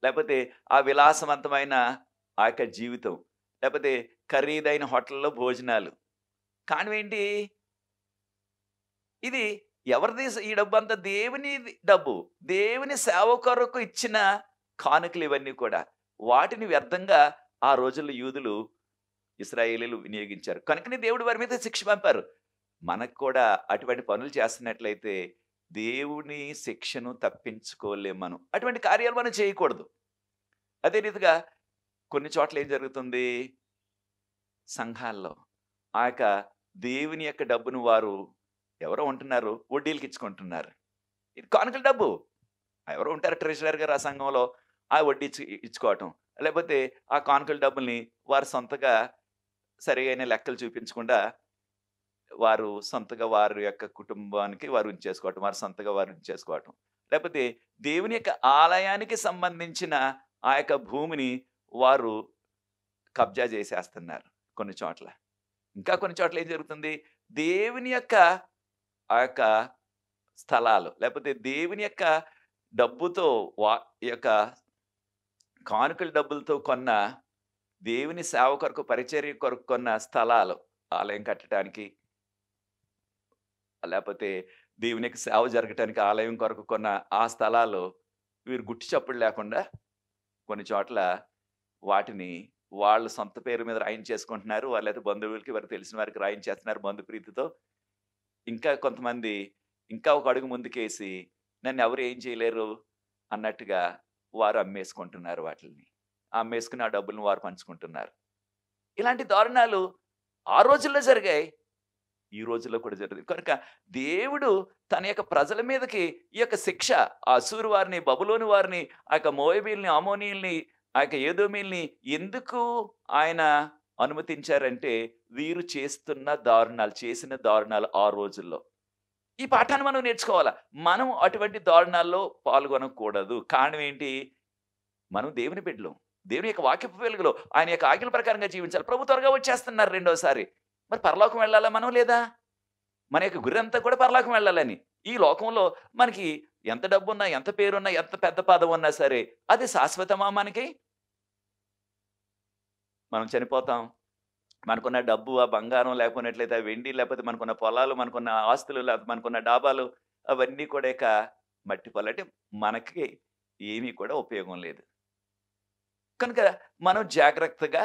లేకపోతే ఆ విలాసవంతమైన ఆ యొక్క జీవితం లేకపోతే ఖరీదైన హోటల్లో భోజనాలు కానివేంటి ఇది ఎవరిది ఈ డబ్బు అంతా దేవుని డబ్బు దేవుని సేవ కొరకు ఇచ్చిన కానుకలు ఇవన్నీ కూడా వాటిని వ్యర్థంగా ఆ రోజుల్లో యూదులు ఇస్రాయేలీలు వినియోగించారు కనుకనే దేవుడు వారి మీద శిక్ష పంపారు మనకు కూడా అటువంటి పనులు చేస్తున్నట్లయితే దేవుని శిక్షను తప్పించుకోలేము మనం అటువంటి కార్యాలు మనం చేయకూడదు అదే రీతిగా కొన్ని చోట్ల ఏం జరుగుతుంది సంఘాల్లో ఆ యొక్క దేవుని యొక్క డబ్బును వారు ఎవరో ఉంటున్నారు వడ్డీలకి ఇచ్చుకుంటున్నారు ఇది కానుకల డబ్బు ఎవరో ఉంటారు ట్రెజరర్ గారు ఆ సంఘంలో ఆ వడ్డీ ఇచ్చుకోవటం లేకపోతే ఆ కానుకల డబ్బుల్ని వారు సొంతగా సరిగైన లెక్కలు చూపించకుండా వారు సొంతగా వారి యొక్క కుటుంబానికి వారు ఉంచేసుకోవటం వారు సొంతగా వారు ఉంచేసుకోవటం లేకపోతే దేవుని యొక్క ఆలయానికి సంబంధించిన ఆ యొక్క భూమిని వారు కబ్జా చేసేస్తున్నారు కొన్ని చోట్ల ఇంకా కొన్ని చోట్ల ఏం జరుగుతుంది దేవుని యొక్క ఆ యొక్క స్థలాలు లేకపోతే దేవుని యొక్క డబ్బుతో వా యొక్క కానుకల డబ్బులతో కొన్న దేవుని సేవ కొరకు పరిచర్య కొరకు కొన్న స్థలాలు ఆలయం కట్టడానికి లేకపోతే దేవునికి సేవ జరగటానికి ఆలయం కొరకు కొన్న ఆ స్థలాల్లో వీరు గుట్టి చప్పుడు లేకుండా కొన్ని చోట్ల వాటిని వాళ్ళు సొంత పేరు మీద రాయం చేసుకుంటున్నారు వాళ్ళైతే బంధువులకి వారు తెలిసిన వారికి రాయం చేస్తున్నారు బంధు ప్రీతితో ఇంకా కొంతమంది ఇంకా ఒక అడుగు ముందుకేసి నన్ను ఎవరు ఏం చేయలేరు అన్నట్టుగా వారు అమ్మేసుకుంటున్నారు వాటిని అమ్మేసుకుని ఆ డబ్బులను వారు పంచుకుంటున్నారు ఇలాంటి దారుణాలు ఆ రోజుల్లో జరిగాయి ఈ రోజుల్లో కూడా జరుగుతుంది కనుక దేవుడు తన యొక్క ప్రజల మీదకి ఈ యొక్క శిక్ష ఆ అసూరు వారిని బబులోని వారిని ఆ యొక్క మోయబీల్ని అమోనీల్ని ఆ యొక్క ఏదోమీల్ని ఎందుకు ఆయన అనుమతించారంటే వీరు చేస్తున్న దారుణాలు చేసిన దారుణాలు ఆ రోజుల్లో ఈ పాఠాన్ని మనం నేర్చుకోవాలా మనం అటువంటి దారుణాల్లో పాల్గొనకూడదు కారణం ఏంటి మనం దేవుని బిడ్డలం దేవుని యొక్క వాక్యపు వెలుగులో ఆయన యొక్క ఆజ్ఞల ప్రకారంగా జీవించాలి ప్రభు త్వరగా వచ్చేస్తున్నారు రెండోసారి మరి పరలోకం వెళ్ళాలా మనం లేదా మన యొక్క గురంతా కూడా పరలోకం వెళ్ళాలని ఈ లోకంలో మనకి ఎంత డబ్బున్నా ఎంత పేరున్నా ఎంత పెద్ద పదం ఉన్నా సరే అది శాశ్వతమా మనకి మనం చనిపోతాం మనకున్న డబ్బు ఆ బంగారం లేకున్నట్లయితే వెండి లేకపోతే మనకున్న పొలాలు మనకున్న ఆస్తులు లేకపోతే మనకున్న డాబాలు అవన్నీ కూడా ఇక మట్టి పొలటి మనకి ఏమీ కూడా ఉపయోగం లేదు కనుక మనం జాగ్రత్తగా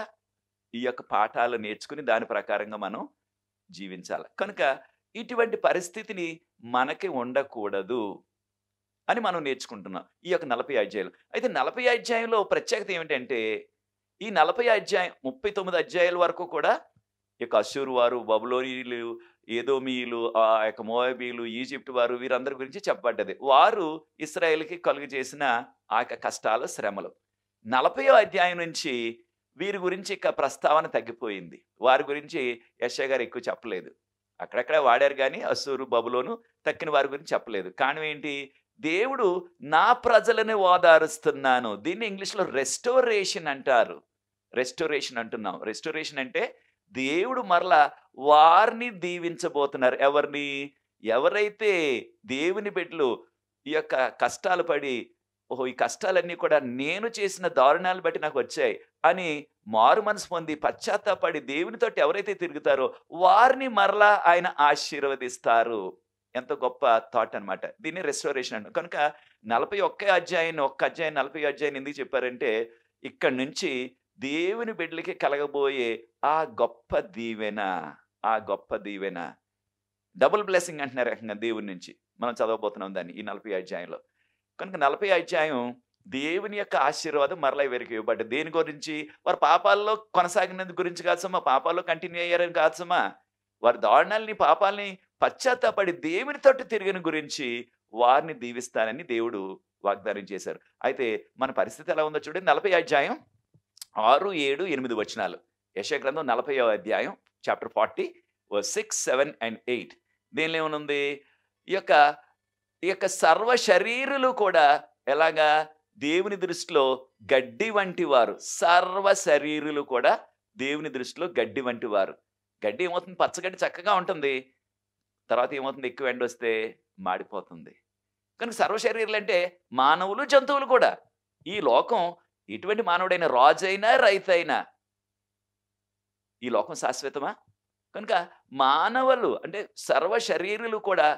ఈ యొక్క పాఠాలు నేర్చుకుని దాని ప్రకారంగా మనం జీవించాలి కనుక ఇటువంటి పరిస్థితిని మనకి ఉండకూడదు అని మనం నేర్చుకుంటున్నాం ఈ యొక్క నలభై అధ్యాయులు అయితే నలభై అధ్యాయంలో ప్రత్యేకత ఏమిటంటే ఈ నలభై అధ్యాయం ముప్పై తొమ్మిది అధ్యాయుల వరకు కూడా ఈ అసూరు వారు బబులోనీలు ఏదోమీలు ఆ యొక్క మోయబీలు ఈజిప్ట్ వారు వీరందరి గురించి చెప్పబడ్డది వారు ఇస్రాయేల్కి కలుగు చేసిన ఆ యొక్క కష్టాలు శ్రమలు నలభై అధ్యాయం నుంచి వీరి గురించి ఇక ప్రస్తావన తగ్గిపోయింది వారి గురించి యశ గారు ఎక్కువ చెప్పలేదు అక్కడక్కడ వాడారు కానీ అసూరు బబులోను తక్కిన వారి గురించి చెప్పలేదు కానీ ఏంటి దేవుడు నా ప్రజలని ఓదారుస్తున్నాను దీన్ని ఇంగ్లీష్లో రెస్టోరేషన్ అంటారు రెస్టోరేషన్ అంటున్నాం రెస్టోరేషన్ అంటే దేవుడు మరలా వారిని దీవించబోతున్నారు ఎవరిని ఎవరైతే దేవుని బిడ్డలు ఈ యొక్క కష్టాలు పడి ఓహో ఈ కష్టాలన్నీ కూడా నేను చేసిన దారుణాలు బట్టి నాకు వచ్చాయి అని మారు మనసు పొంది పశ్చాత్తాపడి దేవునితో ఎవరైతే తిరుగుతారో వారిని మరలా ఆయన ఆశీర్వదిస్తారు ఎంత గొప్ప థాట్ అనమాట దీన్ని రెస్టోరేషన్ అంట కనుక నలభై ఒక్క అధ్యాయాన్ని ఒక్క అధ్యాయం నలభై అధ్యాయం ఎందుకు చెప్పారంటే ఇక్కడి నుంచి దేవుని బిడ్డలకి కలగబోయే ఆ గొప్ప దీవెన ఆ గొప్ప దీవెన డబుల్ బ్లెస్సింగ్ అంటున్నారు దేవుని నుంచి మనం చదవబోతున్నాం దాన్ని ఈ నలభై అధ్యాయంలో కనుక నలభై అధ్యాయం దేవుని యొక్క ఆశీర్వాదం మరలా వీరికి ఇవ్వబడ్డ దేని గురించి వారి పాపాల్లో కొనసాగినందు గురించి కాదు పాపాల్లో కంటిన్యూ అయ్యారని కాదు వారి దారుణాలని పాపాలని పశ్చాత్తాపడి దేవుని తట్టు తిరిగిన గురించి వారిని దీవిస్తానని దేవుడు వాగ్దానం చేశారు అయితే మన పరిస్థితి ఎలా ఉందో చూడండి నలభై అధ్యాయం ఆరు ఏడు ఎనిమిది వచనాలు యశగ్రంథం నలభై అధ్యాయం chapter forty six seven and eight దీనిలో ఏమనుంది ఈ యొక్క ఈ యొక్క సర్వ శరీరులు కూడా ఎలాగా దేవుని దృష్టిలో గడ్డి వంటి వారు సర్వ శరీరులు కూడా దేవుని దృష్టిలో గడ్డి వంటి వారు గడ్డి ఏమవుతుంది పచ్చగడ్డి చక్కగా ఉంటుంది తర్వాత ఏమవుతుంది ఎక్కువ ఎండ వస్తే మాడిపోతుంది కనుక శరీరులు అంటే మానవులు జంతువులు కూడా ఈ లోకం ఎటువంటి మానవుడైన రాజైనా రైతైనా ఈ లోకం శాశ్వతమా కనుక మానవులు అంటే సర్వ శరీరులు కూడా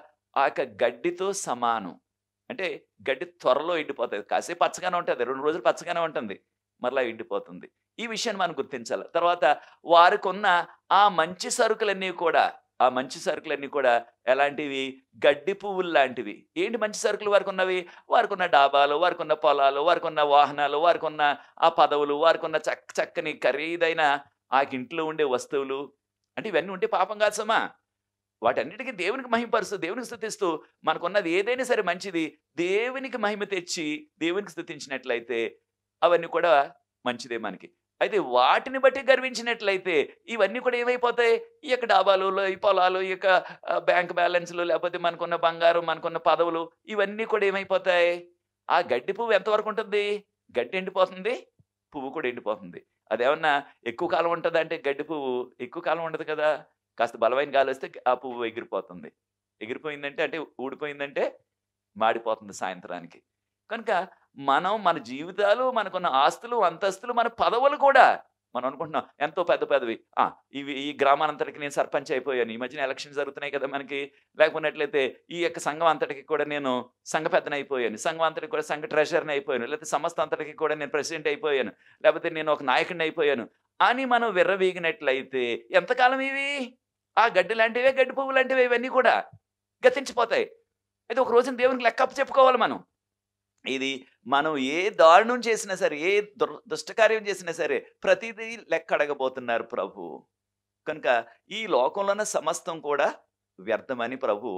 ఆ యొక్క గడ్డితో సమానం అంటే గడ్డి త్వరలో ఎండిపోతుంది కాసేపు పచ్చగానే ఉంటుంది రెండు రోజులు పచ్చగానే ఉంటుంది మరలా ఎండిపోతుంది ఈ విషయాన్ని మనం గుర్తించాలి తర్వాత వారికి ఉన్న ఆ మంచి సరుకులన్నీ కూడా ఆ మంచి సరుకులన్నీ కూడా ఎలాంటివి గడ్డి పువ్వులు లాంటివి ఏంటి మంచి సరుకులు వారికి ఉన్నవి వారికి ఉన్న డాబాలు వారికి ఉన్న పొలాలు వారికి ఉన్న వాహనాలు వారికి ఉన్న ఆ పదవులు వారికి ఉన్న చక్క చక్కని ఖరీదైన ఆ ఇంట్లో ఉండే వస్తువులు అంటే ఇవన్నీ ఉంటే పాపం కాదు సమా వాటన్నిటికీ దేవునికి మహిమపరుస్తూ దేవునికి స్థుతిస్తూ మనకున్నది ఏదైనా సరే మంచిది దేవునికి మహిమ తెచ్చి దేవునికి స్థుతించినట్లయితే అవన్నీ కూడా మంచిదే మనకి అయితే వాటిని బట్టి గర్వించినట్లయితే ఇవన్నీ కూడా ఏమైపోతాయి ఈ యొక్క డాబాలు ఈ పొలాలు ఈ యొక్క బ్యాంక్ బ్యాలెన్స్లు లేకపోతే మనకున్న బంగారం మనకున్న పదవులు ఇవన్నీ కూడా ఏమైపోతాయి ఆ గడ్డి పువ్వు ఎంతవరకు ఉంటుంది గడ్డి ఎండిపోతుంది పువ్వు కూడా ఎండిపోతుంది అదేమన్నా ఎక్కువ కాలం ఉంటుంది అంటే గడ్డి పువ్వు ఎక్కువ కాలం ఉండదు కదా కాస్త బలమైన గాలి వస్తే ఆ పువ్వు ఎగిరిపోతుంది ఎగిరిపోయిందంటే అంటే ఊడిపోయిందంటే మాడిపోతుంది సాయంత్రానికి కనుక మనం మన జీవితాలు మనకున్న ఆస్తులు అంతస్తులు మన పదవులు కూడా మనం అనుకుంటున్నాం ఎంతో పెద్ద పెదవి ఇవి ఈ గ్రామానంతటికి నేను సర్పంచ్ అయిపోయాను ఈ మధ్యన ఎలక్షన్ జరుగుతున్నాయి కదా మనకి లేకపోయినట్లయితే ఈ యొక్క సంఘం అంతటికి కూడా నేను సంఘ పెద్దనైపోయాను అయిపోయాను సంఘం అంతటికి కూడా సంఘ ట్రెషర్ని అయిపోయాను లేకపోతే సంస్థ అంతటికి కూడా నేను ప్రెసిడెంట్ అయిపోయాను లేకపోతే నేను ఒక నాయకుడిని అయిపోయాను అని మనం విర్రవీగినట్లయితే ఎంతకాలం ఇవి ఆ గడ్డి లాంటివే గడ్డి పువ్వు లాంటివే ఇవన్నీ కూడా గతించిపోతాయి అయితే ఒక రోజున దేవునికి లెక్క చెప్పుకోవాలి మనం ఇది మనం ఏ దారుణం చేసినా సరే ఏ దుష్టకార్యం చేసినా సరే ప్రతిదీ లెక్క అడగబోతున్నారు ప్రభు కనుక ఈ లోకంలోన సమస్తం కూడా వ్యర్థమని ప్రభు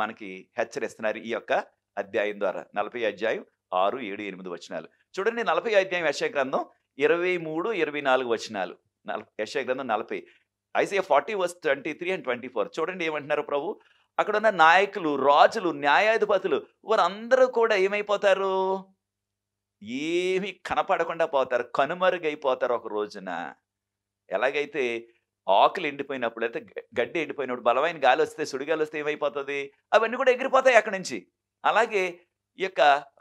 మనకి హెచ్చరిస్తున్నారు ఈ యొక్క అధ్యాయం ద్వారా నలభై అధ్యాయం ఆరు ఏడు ఎనిమిది వచనాలు చూడండి నలభై అధ్యాయం యశయ గ్రంథం ఇరవై మూడు ఇరవై నాలుగు వచనాలు నలభై యశయ గ్రంథం నలభై Isaiah forty verse twenty three and twenty four చూడండి ఏమంటున్నారు ప్రభు అక్కడ ఉన్న నాయకులు రాజులు న్యాయాధిపతులు వారందరూ కూడా ఏమైపోతారు ఏమీ కనపడకుండా పోతారు కనుమరుగైపోతారు ఒక రోజున ఎలాగైతే ఆకులు ఎండిపోయినప్పుడు అయితే గడ్డి ఎండిపోయినప్పుడు బలమైన గాలి వస్తే సుడిగాలి వస్తే ఏమైపోతుంది అవన్నీ కూడా ఎగిరిపోతాయి అక్కడి నుంచి అలాగే ఈ యొక్క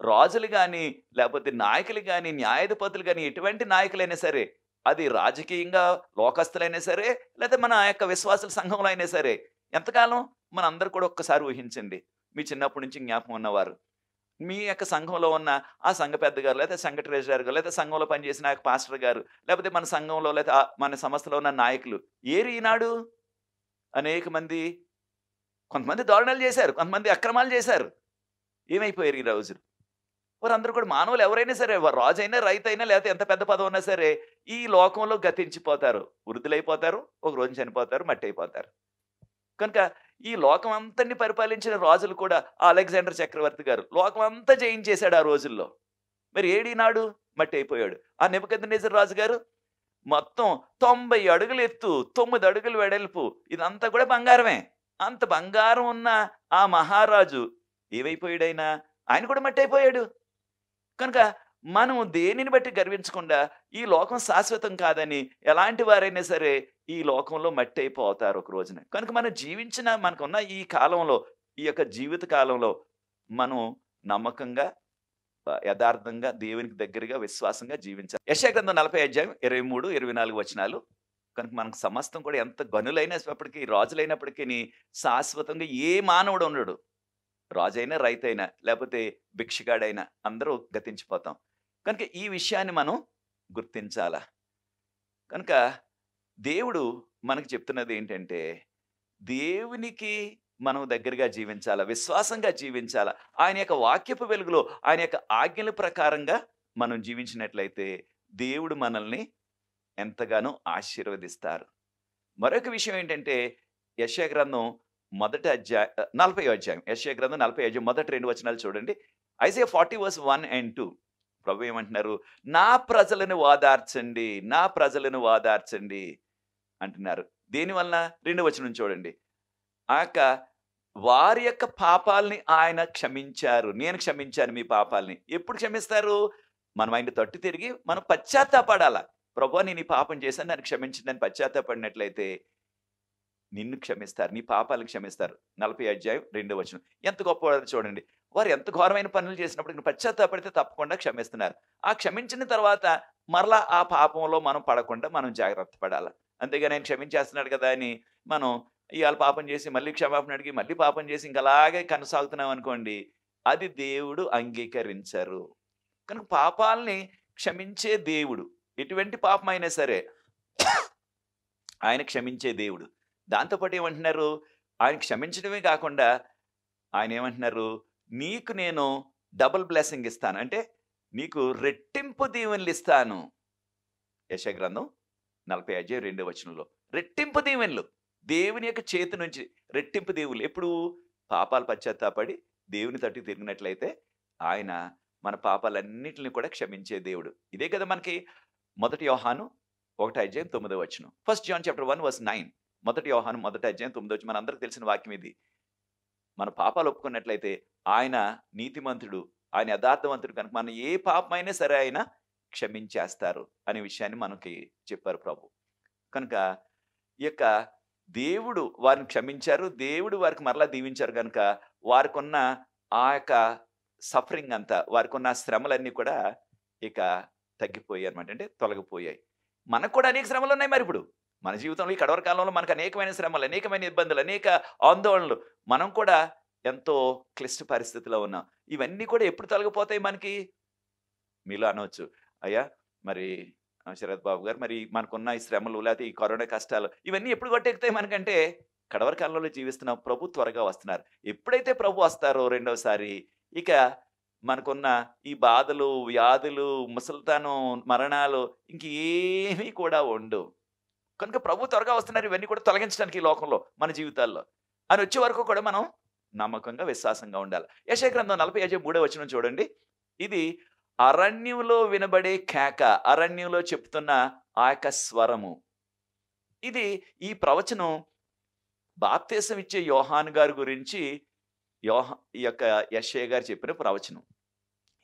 రాజులు కానీ లేకపోతే నాయకులు కానీ న్యాయాధిపతులు కానీ ఎటువంటి నాయకులైనా సరే అది రాజకీయంగా లోకస్తులైనా సరే లేదా మన యొక్క విశ్వాసుల సంఘంలో అయినా సరే ఎంతకాలం మన అందరు కూడా ఒక్కసారి ఊహించండి మీ చిన్నప్పటి నుంచి జ్ఞాపకం ఉన్నవారు మీ యొక్క సంఘంలో ఉన్న ఆ సంఘ పెద్ద గారు లేదా సంఘ ట్రెజరర్ గారు లేదా సంఘంలో పనిచేసిన పాస్టర్ గారు లేకపోతే మన సంఘంలో లేదా మన సంస్థలో ఉన్న నాయకులు ఏరు ఈనాడు అనేక మంది కొంతమంది దారుణాలు చేశారు కొంతమంది అక్రమాలు చేశారు ఏమైపోయారు ఈ రోజు వారందరూ కూడా మానవులు ఎవరైనా సరే రాజు అయినా రైతు అయినా లేకపోతే ఎంత పెద్ద పదవి ఉన్నా సరే ఈ లోకంలో గతించిపోతారు వృద్ధులైపోతారు ఒక రోజు చనిపోతారు మట్టి అయిపోతారు కనుక ఈ లోకం అంతని పరిపాలించిన రాజులు కూడా అలెగ్జాండర్ చక్రవర్తి గారు లోకం అంతా జయించేశాడు ఆ రోజుల్లో మరి ఏడినాడు మట్టి అయిపోయాడు ఆ నిజర్ రాజు గారు మొత్తం తొంభై అడుగులు ఎత్తు తొమ్మిది అడుగులు వెడల్పు ఇదంతా కూడా బంగారమే అంత బంగారం ఉన్న ఆ మహారాజు ఏమైపోయాడైనా ఆయన కూడా మట్టి అయిపోయాడు కనుక మనం దేనిని బట్టి గర్వించకుండా ఈ లోకం శాశ్వతం కాదని ఎలాంటి వారైనా సరే ఈ లోకంలో మట్టి అయిపోతారు ఒక రోజున కనుక మనం జీవించిన మనకున్న ఈ కాలంలో ఈ యొక్క జీవిత కాలంలో మనం నమ్మకంగా యథార్థంగా దేవునికి దగ్గరగా విశ్వాసంగా జీవించాలి యశాగ్రంథం నలభై అధ్యాయం ఇరవై మూడు ఇరవై నాలుగు వచనాలు కనుక మనకు సమస్తం కూడా ఎంత గనులైనప్పటికీ రాజులైనప్పటికీ శాశ్వతంగా ఏ మానవుడు ఉండడు రాజైనా రైతైనా లేకపోతే భిక్షగాడైనా అందరూ గతించిపోతాం కనుక ఈ విషయాన్ని మనం గుర్తించాల కనుక దేవుడు మనకు చెప్తున్నది ఏంటంటే దేవునికి మనం దగ్గరగా జీవించాలా విశ్వాసంగా జీవించాలా ఆయన యొక్క వాక్యపు వెలుగులో ఆయన యొక్క ఆజ్ఞల ప్రకారంగా మనం జీవించినట్లయితే దేవుడు మనల్ని ఎంతగానో ఆశీర్వదిస్తారు మరొక విషయం ఏంటంటే యశగ్రంథం మొదటి అధ్యాయ నలభై అధ్యాయం యశగ్రంథం నలభై అధ్యాయం మొదటి రెండు వచనాలు చూడండి Isaiah forty verse one and two ప్రభు ఏమంటున్నారు నా ప్రజలను వాదార్చండి నా ప్రజలను వాదార్చండి అంటున్నారు దీనివల్ల రెండు వచనం చూడండి ఆక వారి యొక్క పాపాలని ఆయన క్షమించారు నేను క్షమించాను మీ పాపాలని ఎప్పుడు క్షమిస్తారు మనం ఆయన తట్టు తిరిగి మనం పశ్చాత్తాపడాల ప్రభు నేను ఈ పాపం చేశాను నన్ను క్షమించిందని పశ్చాత్తాపడినట్లయితే నిన్ను క్షమిస్తారు నీ పాపాలను క్షమిస్తారు నలభై అధ్యాయం రెండో వచనం ఎంత గొప్పవాడు చూడండి వారు ఎంత ఘోరమైన పనులు చేసినప్పుడు పశ్చాత్తాపడితే తప్పకుండా క్షమిస్తున్నారు ఆ క్షమించిన తర్వాత మరలా ఆ పాపంలో మనం పడకుండా మనం జాగ్రత్త పడాలి అంతేగా నేను క్షమించేస్తున్నాడు కదా అని మనం ఇవాళ పాపం చేసి మళ్ళీ క్షమాపణ అడిగి మళ్ళీ పాపం చేసి ఇంకలాగే అలాగే అనుకోండి అది దేవుడు అంగీకరించరు కనుక పాపాలని క్షమించే దేవుడు ఎటువంటి పాపం అయినా సరే ఆయన క్షమించే దేవుడు దాంతోపాటు ఏమంటున్నారు ఆయన క్షమించడమే కాకుండా ఆయన ఏమంటున్నారు నీకు నేను డబుల్ బ్లెస్సింగ్ ఇస్తాను అంటే నీకు రెట్టింపు దీవెనలు ఇస్తాను యశగ్రంథం నలభై అధ్యాయం రెండు వచనంలో రెట్టింపు దీవెనలు దేవుని యొక్క చేతి నుంచి రెట్టింపు దేవులు ఎప్పుడు పాపాలు పశ్చాత్తాపడి దేవుని తట్టు తిరిగినట్లయితే ఆయన మన పాపాలన్నింటిని కూడా క్షమించే దేవుడు ఇదే కదా మనకి మొదటి యోహాను ఒకటి అధ్యాయం తొమ్మిదో వచనం first John chapter one verse nine మొదటి యోహాను మొదటి అధ్యాయం తొమ్మిదో వచ్చి మనందరికి తెలిసిన వాక్యం ఇది మన పాపాలు ఒప్పుకున్నట్లయితే ఆయన నీతిమంతుడు ఆయన యథార్థవంతుడు కనుక మనం ఏ పాపమైనా సరే ఆయన క్షమించేస్తారు అనే విషయాన్ని మనకి చెప్పారు ప్రభు కనుక ఈ యొక్క దేవుడు వారిని క్షమించారు దేవుడు వారికి మరలా దీవించారు కనుక వారికున్న ఆ యొక్క సఫరింగ్ అంతా వారికి ఉన్న శ్రమలన్నీ కూడా ఇక తగ్గిపోయాయి అనమాట అంటే తొలగిపోయాయి మనకు కూడా అనేక శ్రమలు ఉన్నాయి మరి ఇప్పుడు మన జీవితంలో ఈ కడవర కాలంలో మనకు అనేకమైన శ్రమలు అనేకమైన ఇబ్బందులు అనేక ఆందోళనలు మనం కూడా ఎంతో క్లిష్ట పరిస్థితిలో ఉన్నాం ఇవన్నీ కూడా ఎప్పుడు తొలగిపోతాయి మనకి మీలో అనవచ్చు అయ్యా మరి శరత్ బాబు గారు మరి మనకున్న ఈ శ్రమలు లేకపోతే ఈ కరోనా కష్టాలు ఇవన్నీ ఎప్పుడు కొట్టెక్కుతాయి మనకంటే కడవర కాలంలో జీవిస్తున్నాం ప్రభు త్వరగా వస్తున్నారు ఎప్పుడైతే ప్రభు వస్తారో రెండవసారి ఇక మనకున్న ఈ బాధలు వ్యాధులు ముసల్తానం మరణాలు ఇంకేమీ కూడా ఉండు కనుక ప్రభు త్వరగా వస్తున్నారు ఇవన్నీ కూడా తొలగించడానికి ఈ లోకంలో మన జీవితాల్లో అని వచ్చే వరకు కూడా మనం నమ్మకంగా విశ్వాసంగా ఉండాలి యశ గ్రంథం నలభై యాజే మూడో వచ్చిన చూడండి ఇది అరణ్యంలో వినబడే కేక అరణ్యంలో చెప్తున్న ఆ యొక్క స్వరము ఇది ఈ ప్రవచనం బాప్తేశం ఇచ్చే యోహాన్ గారి గురించి యోహా ఈ యొక్క యశయ్య గారు చెప్పిన ప్రవచనం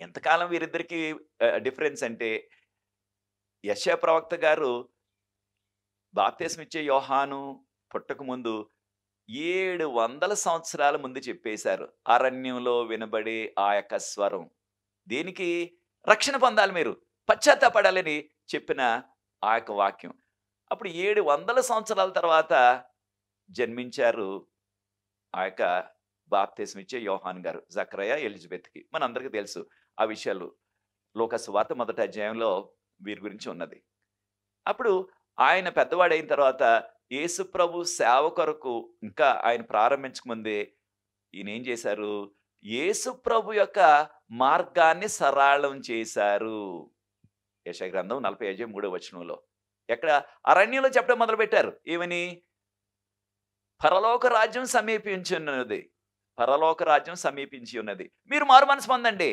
ఎంతకాలం వీరిద్దరికి డిఫరెన్స్ అంటే యశ ప్రవక్త గారు బాప్తేశం ఇచ్చే యోహాను పుట్టకముందు ఏడు వందల సంవత్సరాల ముందు చెప్పేశారు అరణ్యంలో వినబడే ఆ యొక్క స్వరం దేనికి రక్షణ పొందాలి మీరు పశ్చాత్తాపడాలని చెప్పిన ఆ యొక్క వాక్యం అప్పుడు ఏడు వందల సంవత్సరాల తర్వాత జన్మించారు ఆ యొక్క బాప్తేశం ఇచ్చే యోహాన్ గారు జక్రయ ఎలిజబెత్కి మన అందరికీ తెలుసు ఆ విషయాలు లోకస్వార్త వార్త మొదటి అధ్యాయంలో వీరి గురించి ఉన్నది అప్పుడు ఆయన పెద్దవాడైన తర్వాత యేసుప్రభు సేవ కొరకు ఇంకా ఆయన ప్రారంభించకముందే ఈయన ఏం చేశారు యేసుప్రభు యొక్క మార్గాన్ని సరళం చేశారు యశగ్రంథం నలభై ఐదు మూడో వచనంలో ఎక్కడ అరణ్యంలో చెప్పడం మొదలుపెట్టారు ఏమని పరలోక రాజ్యం సమీపించి ఉన్నది పరలోక రాజ్యం సమీపించి ఉన్నది మీరు మారు మనసు పొందండి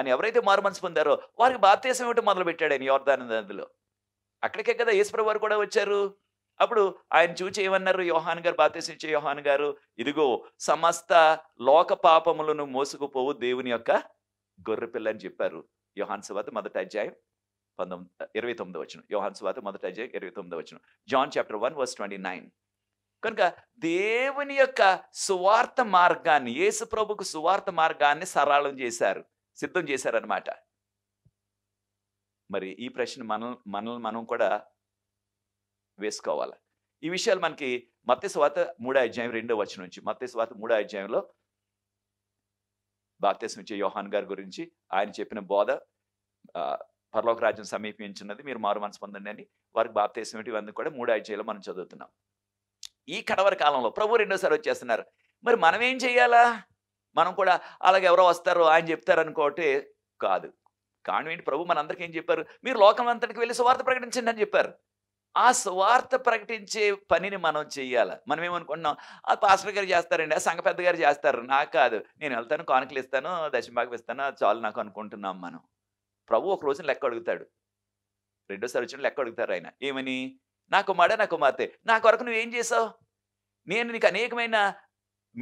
అని ఎవరైతే మారు మనసు పొందారో వారికి బాప్తీసం ఇవ్వటం మొదలుపెట్టాడు ఆయన యోర్ధానందులో అక్కడికే కదా ఈశ్వర వారు కూడా వచ్చారు అప్పుడు ఆయన చూచి ఏమన్నారు యోహాన్ గారు బాధ్యసించే యోహాన్ గారు ఇదిగో సమస్త లోక పాపములను మోసుకుపోవు దేవుని యొక్క గొర్రెపిల్ల అని చెప్పారు యోహాన్ సువాత మొదటి అధ్యాయం పంతొమ్మిది ఇరవై తొమ్మిది వచ్చిన యోహాన్ సువాత మొదటి అధ్యాయం ఇరవై తొమ్మిది వచ్చిన John chapter one verse twenty nine కనుక దేవుని యొక్క సువార్త మార్గాన్ని యేసు ప్రభుకు సువార్త మార్గాన్ని సరళం చేశారు సిద్ధం చేశారనమాట మరి ఈ ప్రశ్న మన మనల్ని మనం కూడా వేసుకోవాలి ఈ విషయాలు మనకి స్వాత మూడో అధ్యాయం రెండో వచ్చిన నుంచి స్వాత మూడో అధ్యాయంలో భారతదేశం ఇచ్చే యోహాన్ గారి గురించి ఆయన చెప్పిన బోధ పర్లోక రాజ్యం సమీపించినది మీరు మారు మనసు పొందండి అని వారికి బాప్తీసం ఏంటి ఇవన్నీ కూడా మూడు అధ్యాయంలో మనం చదువుతున్నాం ఈ కడవర కాలంలో ప్రభు రెండోసారి వచ్చేస్తున్నారు మరి మనం ఏం చేయాలా మనం కూడా అలాగే ఎవరో వస్తారో ఆయన చెప్తారనుకోటే కాదు కానివేంటి ప్రభు మనందరికీ ఏం చెప్పారు మీరు లోకం అంతటికి వెళ్ళి సువార్త ప్రకటించండి అని చెప్పారు ఆ స్వార్త ప్రకటించే పనిని మనం చేయాలి మనం ఏమనుకుంటున్నాం ఆ పాస్టర్ గారు చేస్తారండి ఆ సంఘ పెద్ద గారు చేస్తారు నాకు కాదు నేను వెళ్తాను కానుకలు ఇస్తాను దశంభాగం ఇస్తాను చాలు నాకు అనుకుంటున్నాం మనం ప్రభు ఒక రోజున లెక్క అడుగుతాడు రెండోసారి వచ్చిన లెక్క అడుగుతారు ఆయన ఏమని నా కుమారుడే నా కుమార్తె నా కొరకు నువ్వేం చేసావు నేను నీకు అనేకమైన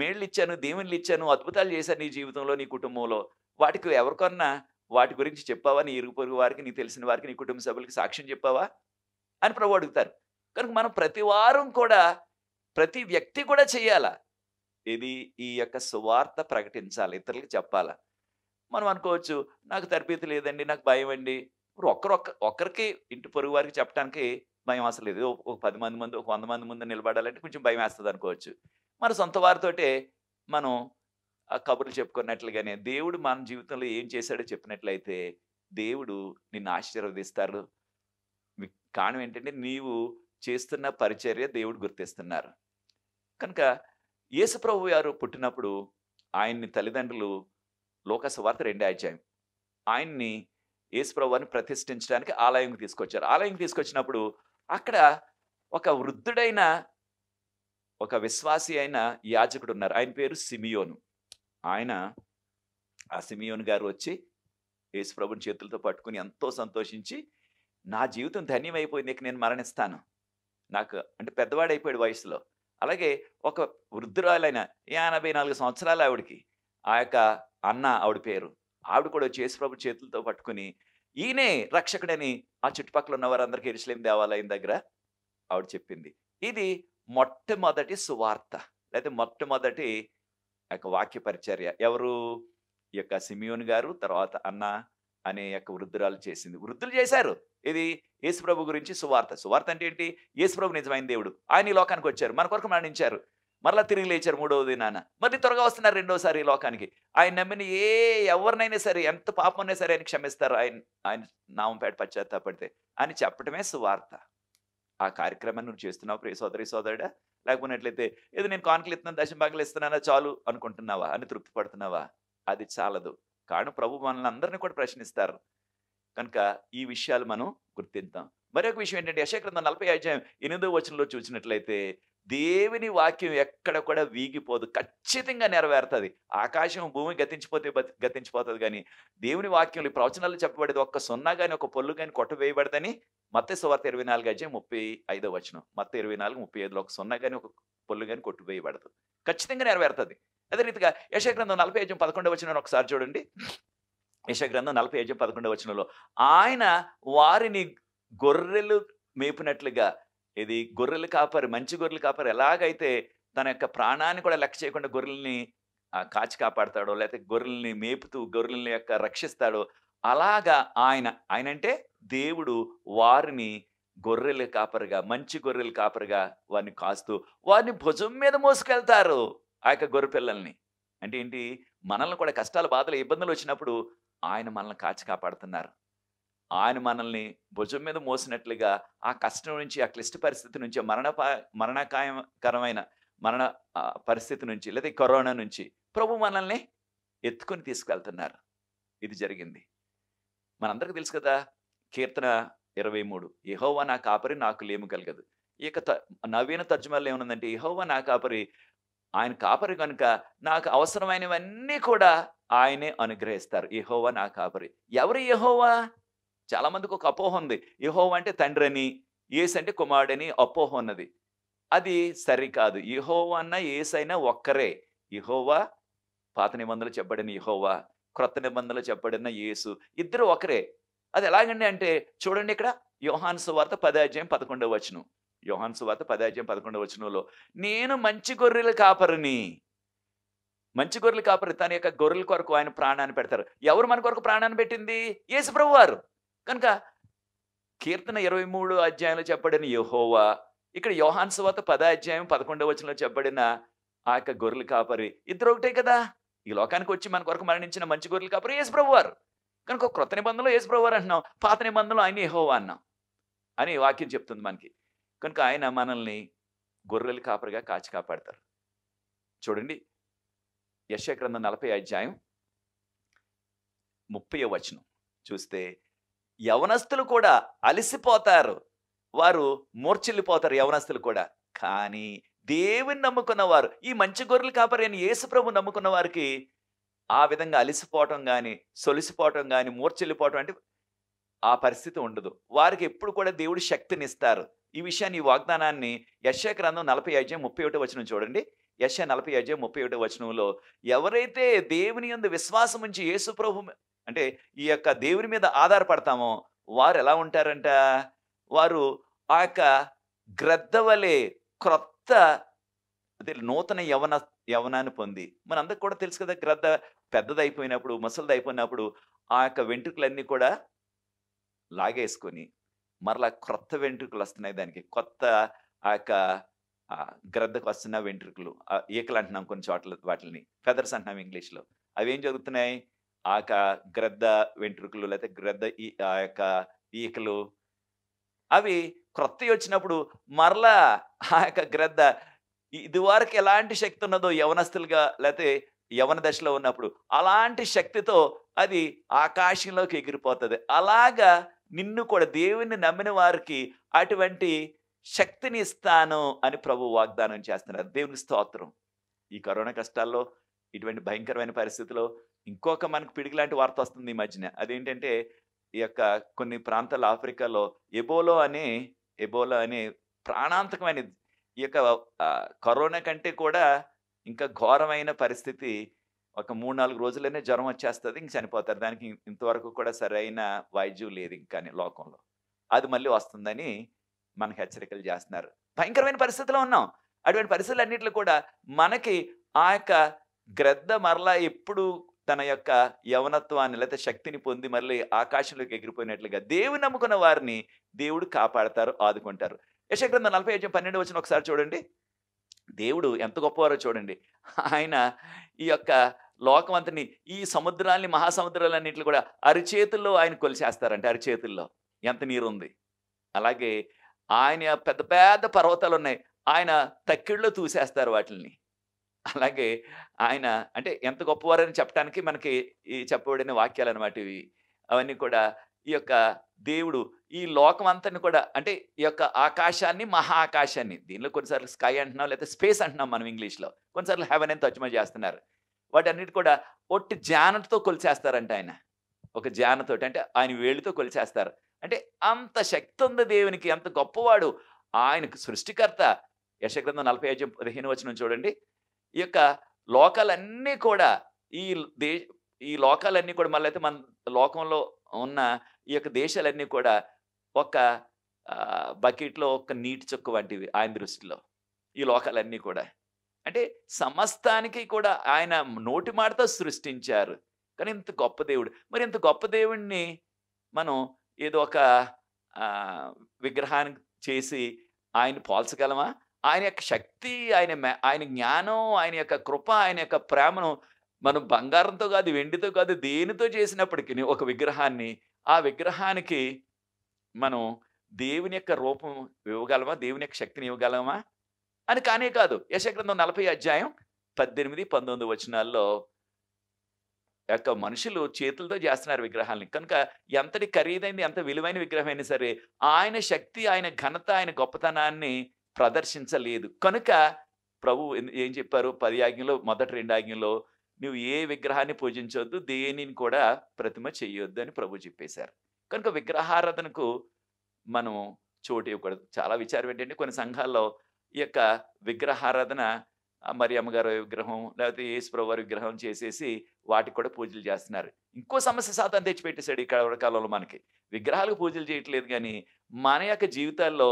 మేళ్ళు ఇచ్చాను దేవుళ్ళు ఇచ్చాను అద్భుతాలు చేశాను నీ జీవితంలో నీ కుటుంబంలో వాటికి ఎవరికన్నా వాటి గురించి చెప్పావా నీ ఇరుగు పొరుగు వారికి నీ తెలిసిన వారికి నీ కుటుంబ సభ్యులకి సాక్ష్యం చెప్పావా అని ప్రభు అడుగుతారు కనుక మనం ప్రతి వారం కూడా ప్రతి వ్యక్తి కూడా చేయాలా ఇది ఈ యొక్క సువార్త ప్రకటించాలి ఇతరులకు చెప్పాలా మనం అనుకోవచ్చు నాకు తరబేతి లేదండి నాకు భయం అండి ఇప్పుడు ఒక్కరొక్క ఒక్కరికి ఇంటి పొరుగు వారికి చెప్పడానికి భయం అసలు లేదు ఒక పది మంది ముందు ఒక వంద మంది ముందు నిలబడాలంటే కొంచెం భయం వేస్తుంది అనుకోవచ్చు మన సొంత వారితోటే మనం ఆ కబుర్లు చెప్పుకున్నట్లుగానే దేవుడు మన జీవితంలో ఏం చేశాడో చెప్పినట్లయితే దేవుడు నిన్ను ఆశీర్వదిస్తారు కారణం ఏంటంటే నీవు చేస్తున్న పరిచర్య దేవుడు గుర్తిస్తున్నారు కనుక యేసుప్రభు గారు పుట్టినప్పుడు ఆయన్ని తల్లిదండ్రులు లోకసవార్త రెండే అధ్యాయం ఆయన్ని యేసుప్రభుని ప్రతిష్ఠించడానికి ఆలయంకి తీసుకొచ్చారు ఆలయంకి తీసుకొచ్చినప్పుడు అక్కడ ఒక వృద్ధుడైన ఒక విశ్వాసి అయిన యాజకుడు ఉన్నారు ఆయన పేరు సిమియోను ఆయన ఆ సిమియోన్ గారు వచ్చి యేసుప్రభుని చేతులతో పట్టుకుని ఎంతో సంతోషించి నా జీవితం ధన్యమైపోయింది నేను మరణిస్తాను నాకు అంటే పెద్దవాడైపోయాడు వయసులో అలాగే ఒక వృద్ధురాలైన ఎనభై నాలుగు సంవత్సరాలు ఆవిడికి ఆ యొక్క అన్న ఆవిడ పేరు ఆవిడ కూడా యేసుప్రభు చేతులతో పట్టుకుని ఈయనే రక్షకుడని ఆ చుట్టుపక్కల ఉన్న వారందరికీ ఇరుసలేం దేవాలయం దగ్గర ఆవిడ చెప్పింది ఇది మొట్టమొదటి సువార్త లేదా మొట్టమొదటి యొక్క వాక్య పరిచర్య ఎవరు ఈ యొక్క సిమియోన్ గారు తర్వాత అన్న అనే యొక్క వృద్ధురాలు చేసింది వృద్ధులు చేశారు ఇది యేసుప్రభు గురించి సువార్త సువార్త అంటే ఏంటి యేసుప్రభు నిజమైన దేవుడు ఆయన ఈ లోకానికి వచ్చారు మన కొరకు మరణించారు మరలా తిరిగి లేచారు మూడవ దినాన మళ్ళీ త్వరగా వస్తున్నారు రెండోసారి ఈ లోకానికి ఆయన నమ్మిన ఏ ఎవరినైనా సరే ఎంత పాపం అయినా సరే ఆయన క్షమిస్తారు ఆయన ఆయన నామం పేట పశ్చాత్తాపడితే అని చెప్పడమే సువార్త ఆ కార్యక్రమాన్ని నువ్వు చేస్తున్నావు ప్రియ సోదరి సోదరుడా లేకపోయినట్లయితే ఏదో నేను కానుకలు ఇస్తున్నాను దశంభాగలు ఇస్తున్నానా చాలు అనుకుంటున్నావా అని తృప్తి పడుతున్నావా అది చాలదు కాను ప్రభు మనల్ని అందరినీ కూడా ప్రశ్నిస్తారు కనుక ఈ విషయాలు మనం గుర్తిద్దాం మరొక విషయం ఏంటంటే యశగ్రంథం నలభై అధ్యాయం ఎనిమిదో వచనంలో చూసినట్లయితే దేవుని వాక్యం ఎక్కడ కూడా వీగిపోదు ఖచ్చితంగా నెరవేరుతుంది ఆకాశం భూమి గతించిపోతే గతించిపోతుంది కానీ దేవుని వాక్యం ఈ ప్రవచనాలు చెప్పబడేది ఒక్క సున్నా కానీ ఒక పొల్లు కానీ కొట్టవేయబడదని మత్తే సువార్త ఇరవై నాలుగు అధ్యాయం ముప్పై ఐదో వచనం మత్త ఇరవై నాలుగు ముప్పై ఐదులో ఒక సున్నా కానీ ఒక పొల్లు కానీ కొట్టువేయబడదు ఖచ్చితంగా నెరవేరుతుంది అదే రీతిగా యశగ్రంథం నలభై అధ్యాయం పదకొండవ వచనం ఒకసారి చూడండి యశగ్రంథం నలభై అధ్యాయం పదకొండవ వచనంలో ఆయన వారిని గొర్రెలు మేపినట్లుగా ఇది గొర్రెలు కాపరి మంచి గొర్రెలు కాపరి ఎలాగైతే తన యొక్క ప్రాణాన్ని కూడా లెక్క చేయకుండా గొర్రెల్ని కాచి కాపాడతాడో లేకపోతే గొర్రెల్ని మేపుతూ గొర్రెల్ని యొక్క రక్షిస్తాడో అలాగా ఆయన ఆయన అంటే దేవుడు వారిని గొర్రెల కాపరిగా మంచి గొర్రెల కాపరిగా వారిని కాస్తూ వారిని భుజం మీద మోసుకెళ్తారు ఆ యొక్క గొర్రె పిల్లల్ని అంటే ఏంటి మనల్ని కూడా కష్టాలు బాధలు ఇబ్బందులు వచ్చినప్పుడు ఆయన మనల్ని కాచి కాపాడుతున్నారు ఆయన మనల్ని భుజం మీద మోసినట్లుగా ఆ కష్టం నుంచి ఆ క్లిష్ట పరిస్థితి నుంచి మరణ మరణకాయకరమైన మరణ పరిస్థితి నుంచి లేదా కరోనా నుంచి ప్రభు మనల్ని ఎత్తుకొని తీసుకెళ్తున్నారు ఇది జరిగింది మనందరికీ తెలుసు కదా కీర్తన ఇరవై మూడు ఇహోవా నా కాపరి నాకు లేము కలగదు ఇక నవీన తర్జుమల్లో ఏమున్నదంటే ఇహోవా నా కాపరి ఆయన కాపరి కనుక నాకు అవసరమైనవన్నీ కూడా ఆయనే అనుగ్రహిస్తారు ఇహోవా నా కాపరి ఎవరు ఇహోవా చాలామందికి ఒక అపోహ ఉంది యహో అంటే తండ్రి అని ఏసు అంటే కుమారుడని అపోహ ఉన్నది అది సరికాదు ఇహోవా అన్న ఏసైనా ఒక్కరే ఇహోవా పాత నిబంధనలు చెప్పబడిన ఇహోవా క్రొత్త నిబంధనలు చెప్పబడిన యేసు ఇద్దరు ఒకరే అది ఎలాగండి అంటే చూడండి ఇక్కడ యోహాన్స్ వార్త పదాధ్యాయం పదకొండవ వచనం యోహాన్స్ వార్త పదాధ్యాయం పదకొండవ వచనంలో నేను మంచి గొర్రెలు కాపరిని మంచి గొర్రెలు కాపరి తన యొక్క గొర్రెల కొరకు ఆయన ప్రాణాన్ని పెడతారు ఎవరు మన కొరకు ప్రాణాన్ని పెట్టింది యేసు ప్రభు వారు కనుక కీర్తన ఇరవై మూడు అధ్యాయంలో చెప్పబడిన యహోవా ఇక్కడ యోహాన్ సువాత పద అధ్యాయం పదకొండవ వచనంలో చెప్పబడిన ఆ యొక్క గొర్రెలు కాపరి ఇద్దరు ఒకటే కదా ఈ లోకానికి వచ్చి మన కొరకు మరణించిన మంచి గొర్రెలు కాపరి యేసుప్రభు వారు కనుక క్రొత్త నిబంధనలో యేసుప్రభు వారు అంటున్నాం పాత నిబంధనలు ఆయన యహోవా అన్నాం అని వాక్యం చెప్తుంది మనకి కనుక ఆయన మనల్ని గొర్రెలు కాపరిగా కాచి కాపాడతారు చూడండి యశగ్రంథం నలభై అధ్యాయం ముప్పై వచనం చూస్తే యవనస్తులు కూడా అలసిపోతారు వారు మూర్చిల్లిపోతారు యవనస్తులు కూడా కానీ దేవుని నమ్ముకున్నవారు ఈ మంచి గొర్రెలు కాపరేని యేసుప్రభు నమ్ముకున్న వారికి ఆ విధంగా అలసిపోవటం కానీ సొలిసిపోవటం కానీ మూర్చిల్లిపోవటం అంటే ఆ పరిస్థితి ఉండదు వారికి ఎప్పుడు కూడా దేవుడు శక్తినిస్తారు ఈ విషయాన్ని ఈ వాగ్దానాన్ని యశ గ్రంథం నలభై అజయం ముప్పై ఒకటి వచనం చూడండి యశ నలభై అజయం ముప్పై ఒకటి వచనంలో ఎవరైతే దేవుని యందు విశ్వాసం ఉంచి యేసుప్రభు అంటే ఈ యొక్క దేవుని మీద ఆధారపడతామో వారు ఎలా ఉంటారంట వారు ఆ యొక్క గ్రద్దవలే క్రొత్త అదే నూతన యవన యవనాన్ని పొంది మనందరికి కూడా తెలుసు కదా గ్రద్ద పెద్దదైపోయినప్పుడు అయిపోయినప్పుడు ఆ యొక్క వెంట్రుకలన్నీ కూడా లాగేసుకొని మరలా క్రొత్త వెంట్రుకలు వస్తున్నాయి దానికి కొత్త ఆ యొక్క గ్రద్దకు వస్తున్న వెంట్రుకలు ఈకలు అంటున్నాం కొన్ని చోట్ల వాటిని ఫెదర్స్ అంటున్నాం ఇంగ్లీష్లో అవి ఏం జరుగుతున్నాయి ఆ యొక్క గ్రద్ద వెంట్రుకలు లేకపోతే గ్రద్ద ఈ ఆ యొక్క ఈకలు అవి క్రొత్త వచ్చినప్పుడు మరలా ఆ యొక్క గ్రద్ద ఇదివరకు ఎలాంటి శక్తి ఉన్నదో యవనస్తులుగా లేకపోతే యవన దశలో ఉన్నప్పుడు అలాంటి శక్తితో అది ఆకాశంలోకి ఎగిరిపోతుంది అలాగా నిన్ను కూడా దేవుణ్ణి నమ్మిన వారికి అటువంటి శక్తిని ఇస్తాను అని ప్రభు వాగ్దానం చేస్తున్నారు దేవుని స్తోత్రం ఈ కరోనా కష్టాల్లో ఇటువంటి భయంకరమైన పరిస్థితిలో ఇంకొక మనకు పిడికిలాంటి వార్త వస్తుంది ఈ మధ్యన అదేంటంటే ఈ యొక్క కొన్ని ప్రాంతాల ఆఫ్రికాలో ఎబోలో అనే ఎబోలో అనే ప్రాణాంతకమైన ఈ యొక్క కరోనా కంటే కూడా ఇంకా ఘోరమైన పరిస్థితి ఒక మూడు నాలుగు రోజులనే జ్వరం వచ్చేస్తుంది ఇంక చనిపోతారు దానికి ఇంతవరకు కూడా సరైన వైద్యం లేదు ఇంకా లోకంలో అది మళ్ళీ వస్తుందని మనకు హెచ్చరికలు చేస్తున్నారు భయంకరమైన పరిస్థితిలో ఉన్నాం అటువంటి పరిస్థితులు అన్నింటిలో కూడా మనకి ఆ యొక్క గ్రద్ద మరలా ఎప్పుడు తన యొక్క యవనత్వాన్ని లేకపోతే శక్తిని పొంది మళ్ళీ ఆకాశంలోకి ఎగిరిపోయినట్లుగా దేవుని నమ్ముకున్న వారిని దేవుడు కాపాడతారు ఆదుకుంటారు యశగ్రంథం నలభై ఐదు పన్నెండు వచ్చిన ఒకసారి చూడండి దేవుడు ఎంత గొప్పవారో చూడండి ఆయన ఈ యొక్క లోకమంతని ఈ సముద్రాల్ని మహాసముద్రాలన్నింటిని కూడా అరిచేతుల్లో ఆయన కొలిచేస్తారంట అరిచేతుల్లో ఎంత నీరు ఉంది అలాగే ఆయన పెద్ద పెద్ద పర్వతాలు ఉన్నాయి ఆయన తక్కిళ్ళలో తూసేస్తారు వాటిని అలాగే ఆయన అంటే ఎంత గొప్పవారని చెప్పడానికి మనకి ఈ చెప్పబడిన వాక్యాలు అనమాట ఇవి అవన్నీ కూడా ఈ యొక్క దేవుడు ఈ లోకం అంతని కూడా అంటే ఈ యొక్క ఆకాశాన్ని మహా ఆకాశాన్ని దీనిలో కొన్నిసార్లు స్కై అంటున్నాం లేదా స్పేస్ అంటున్నాం మనం ఇంగ్లీష్లో కొన్నిసార్లు హెవెన్ అని తచ్చుమ చేస్తున్నారు వాటన్నిటి కూడా ఒట్టి జానతో కొలిచేస్తారంట ఆయన ఒక జానతోటి అంటే ఆయన వేళ్ళుతో కొలిచేస్తారు అంటే అంత శక్తి ఉంది దేవునికి అంత గొప్పవాడు ఆయనకు సృష్టికర్త యశగ్రంథం నలభై ఐదు పదిహేను వచ్చిన చూడండి ఈ యొక్క లోకాలన్నీ కూడా ఈ దే ఈ లోకాలన్నీ కూడా మళ్ళీ మన లోకంలో ఉన్న ఈ యొక్క దేశాలన్నీ కూడా ఒక బకెట్లో ఒక నీటి చుక్క వంటివి ఆయన దృష్టిలో ఈ లోకాలన్నీ కూడా అంటే సమస్తానికి కూడా ఆయన నోటి మాటతో సృష్టించారు కానీ ఇంత గొప్ప దేవుడు మరి ఇంత గొప్ప దేవుడిని మనం ఏదో ఒక విగ్రహానికి చేసి ఆయన పోల్చగలమా ఆయన యొక్క శక్తి ఆయన ఆయన జ్ఞానం ఆయన యొక్క కృప ఆయన యొక్క ప్రేమను మనం బంగారంతో కాదు వెండితో కాదు దేనితో చేసినప్పటికీ ఒక విగ్రహాన్ని ఆ విగ్రహానికి మనం దేవుని యొక్క రూపం ఇవ్వగలమా దేవుని యొక్క శక్తిని ఇవ్వగలమా అని కానే కాదు యశగ్రంథం నలభై అధ్యాయం పద్దెనిమిది పంతొమ్మిది వచనాల్లో యొక్క మనుషులు చేతులతో చేస్తున్నారు విగ్రహాలని కనుక ఎంతటి ఖరీదైంది ఎంత విలువైన విగ్రహం అయినా సరే ఆయన శక్తి ఆయన ఘనత ఆయన గొప్పతనాన్ని ప్రదర్శించలేదు కనుక ప్రభు ఏం చెప్పారు పది ఆజ్ఞలో మొదటి రెండు ఆజ్ఞలో నువ్వు ఏ విగ్రహాన్ని పూజించవద్దు దేనిని కూడా ప్రతిమ చేయొద్దు అని ప్రభు చెప్పేశారు కనుక విగ్రహారాధనకు మనం చోటు ఇవ్వకూడదు చాలా విచారం ఏంటంటే కొన్ని సంఘాల్లో ఈ యొక్క విగ్రహారాధన మరి అమ్మగారు విగ్రహం లేకపోతే యేసుప్రభు వారి విగ్రహం చేసేసి వాటికి కూడా పూజలు చేస్తున్నారు ఇంకో సమస్య సాధన తెచ్చిపెట్టేశాడు ఈ కాలంలో మనకి విగ్రహాలకు పూజలు చేయట్లేదు కానీ మన యొక్క జీవితాల్లో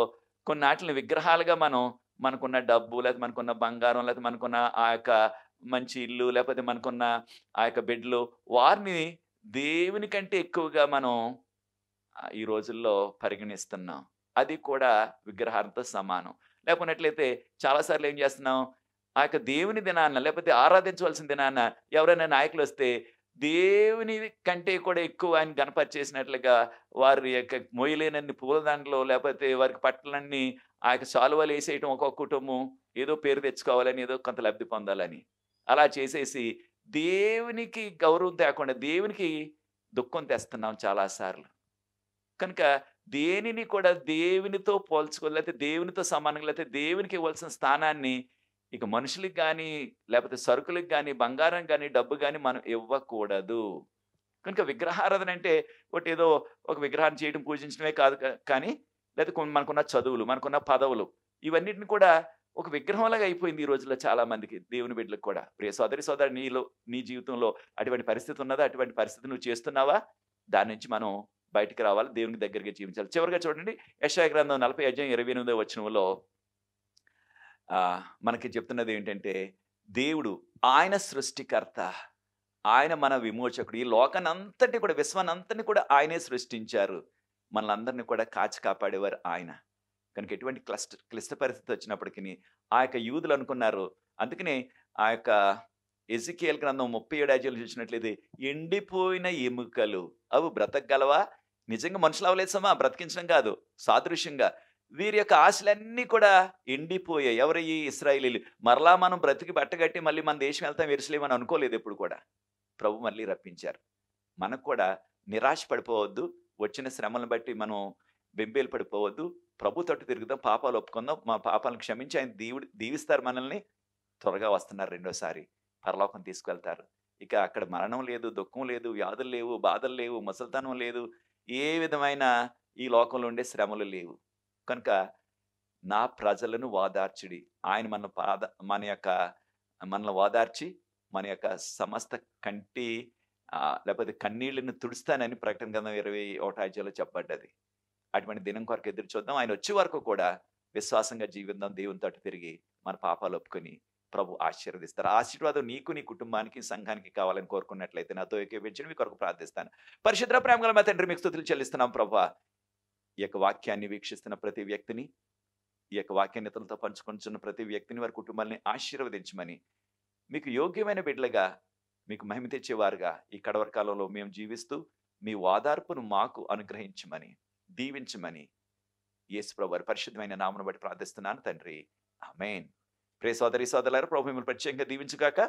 కొన్ని వాటిని విగ్రహాలుగా మనం మనకున్న డబ్బు లేకపోతే మనకున్న బంగారం లేకపోతే మనకున్న ఆ యొక్క మంచి ఇల్లు లేకపోతే మనకున్న ఆ యొక్క బిడ్లు వారిని దేవుని కంటే ఎక్కువగా మనం ఈ రోజుల్లో పరిగణిస్తున్నాం అది కూడా విగ్రహాలతో సమానం లేకున్నట్లయితే చాలాసార్లు ఏం చేస్తున్నాం ఆ యొక్క దేవుని దినాన్న లేకపోతే ఆరాధించవలసిన దినాన్న ఎవరైనా నాయకులు వస్తే దేవుని కంటే కూడా ఎక్కువ ఆయన కనపరిచేసినట్లుగా వారి యొక్క మొయ్యలేనన్ని పూలదండలు లేకపోతే వారికి పట్టలన్నీ ఆ యొక్క సాలువలు వేసేయటం ఒక్కొక్క కుటుంబం ఏదో పేరు తెచ్చుకోవాలని ఏదో కొంత లబ్ధి పొందాలని అలా చేసేసి దేవునికి గౌరవం తేకుండా దేవునికి దుఃఖం తెస్తున్నాం చాలాసార్లు కనుక దేనిని కూడా దేవునితో పోల్చుకోలేకపోతే దేవునితో సమానంగా లేకపోతే దేవునికి ఇవ్వాల్సిన స్థానాన్ని ఇక మనుషులకు కానీ లేకపోతే సరుకులకు కానీ బంగారం కానీ డబ్బు కానీ మనం ఇవ్వకూడదు కనుక విగ్రహారాధన అంటే ఒకటి ఏదో ఒక విగ్రహాన్ని చేయడం పూజించడమే కాదు కానీ లేకపోతే మనకున్న చదువులు మనకున్న పదవులు ఇవన్నిటిని కూడా ఒక విగ్రహంలాగా అయిపోయింది ఈ రోజుల్లో చాలా మందికి దేవుని బిడ్డలకు కూడా ప్రియ సోదరి సోదరి నీలో నీ జీవితంలో అటువంటి పరిస్థితి ఉన్నదా అటువంటి పరిస్థితి నువ్వు చేస్తున్నావా దాని నుంచి మనం బయటికి రావాలి దేవునికి దగ్గరికి జీవించాలి చివరిగా చూడండి యశాగ్రంథం నలభై అధ్యాయం ఇరవై ఎనిమిదో వచ్చినంలో మనకి చెప్తున్నది ఏంటంటే దేవుడు ఆయన సృష్టికర్త ఆయన మన విమోచకుడు ఈ లోకానంతటి కూడా విశ్వానంతటిని కూడా ఆయనే సృష్టించారు మనందరినీ కూడా కాచి కాపాడేవారు ఆయన కనుక ఎటువంటి క్లస్ట్ క్లిష్ట పరిస్థితి వచ్చినప్పటికీ ఆ యొక్క యూదులు అనుకున్నారు అందుకనే ఆ యొక్క ఎజికేల్ గ్రంథం ముప్పై ఏడు యాజీలు చూసినట్లయితే ఎండిపోయిన ఎముకలు అవు బ్రతకగలవా నిజంగా మనుషులు అవలేసమా బ్రతికించడం కాదు సాదృశ్యంగా వీరి యొక్క ఆశలన్నీ కూడా ఎండిపోయాయి ఎవరు ఈ ఇస్రాయిలీలు మరలా మనం బ్రతికి బట్టగట్టి మళ్ళీ మన దేశం వెళ్తాం ఎరుసలేమని అనుకోలేదు ఎప్పుడు కూడా ప్రభు మళ్ళీ రప్పించారు మనకు కూడా నిరాశ పడిపోవద్దు వచ్చిన శ్రమలను బట్టి మనం బెంబేలు పడిపోవద్దు ప్రభు తట్టు తిరుగుదాం పాపాలు ఒప్పుకుందాం మా పాపాలను క్షమించి ఆయన దీవుడు దీవిస్తారు మనల్ని త్వరగా వస్తున్నారు రెండోసారి పరలోకం తీసుకెళ్తారు ఇక అక్కడ మరణం లేదు దుఃఖం లేదు వ్యాధులు లేవు బాధలు లేవు ముసలితనం లేదు ఏ విధమైన ఈ లోకంలో ఉండే శ్రమలు లేవు కనుక నా ప్రజలను వాదార్చిడి ఆయన మన పాద మన యొక్క మనల్ని వాదార్చి మన యొక్క సమస్త కంటి లేకపోతే కన్నీళ్ళని తుడుస్తానని ప్రకటన గ్రంథం ఇరవై ఒకటి అధ్యాయంలో చెప్పబడ్డది అటువంటి దినం కొరకు ఎదురు చూద్దాం ఆయన వచ్చే వరకు కూడా విశ్వాసంగా జీవిద్దాం దేవుని తోటి తిరిగి మన పాపాలు ఒప్పుకొని ప్రభు ఆశీర్వదిస్తారు ఆశీర్వాదం నీకు నీ కుటుంబానికి సంఘానికి కావాలని కోరుకున్నట్లయితే నాతో ఏకీపించి మీ కొరకు ప్రార్థిస్తాను పరిశుద్ర ప్రేమగల మా తండ్రి మీకు స్థుతులు చెల్లిస్తున్నాం ప్రభా ఈ యొక్క వాక్యాన్ని వీక్షిస్తున్న ప్రతి వ్యక్తిని ఈ యొక్క వాక్యాన్ని ఇతరులతో పంచుకొంటున్న ప్రతి వ్యక్తిని వారి కుటుంబాలని ఆశీర్వదించమని మీకు యోగ్యమైన బిడ్డలుగా మీకు మహిమ తెచ్చేవారుగా ఈ కడవర కాలంలో మేము జీవిస్తూ మీ వాదార్పును మాకు అనుగ్రహించమని దీవించమని యేసుప్రభు వారి పరిశుద్ధమైన నామను బట్టి ప్రార్థిస్తున్నాను తండ్రి ఆమెన్ ప్రే సోదరి సోదరులారు ప్రభు మిమ్మల్ని ప్రత్యేకంగా దీవించుగాక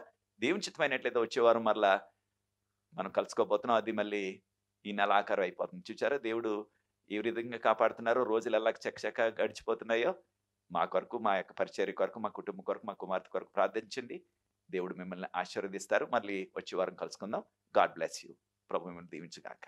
దీవించితమైనట్లయితే వచ్చేవారు మరలా మనం కలుసుకోబోతున్నాం అది మళ్ళీ ఈ నెల ఆకారం అయిపోతుంది చూచారా దేవుడు ఏ విధంగా కాపాడుతున్నారో రోజులు ఎలా చెక్క గడిచిపోతున్నాయో మా కొరకు మా యొక్క పరిచర్య కొరకు మా కుటుంబం కొరకు మా కుమార్తె కొరకు ప్రార్థించండి దేవుడు మిమ్మల్ని ఆశీర్వదిస్తారు మళ్ళీ వచ్చే వారం కలుసుకుందాం గాడ్ బ్లెస్ యూ ప్రభు మిమ్మల్ని దీవించుగాక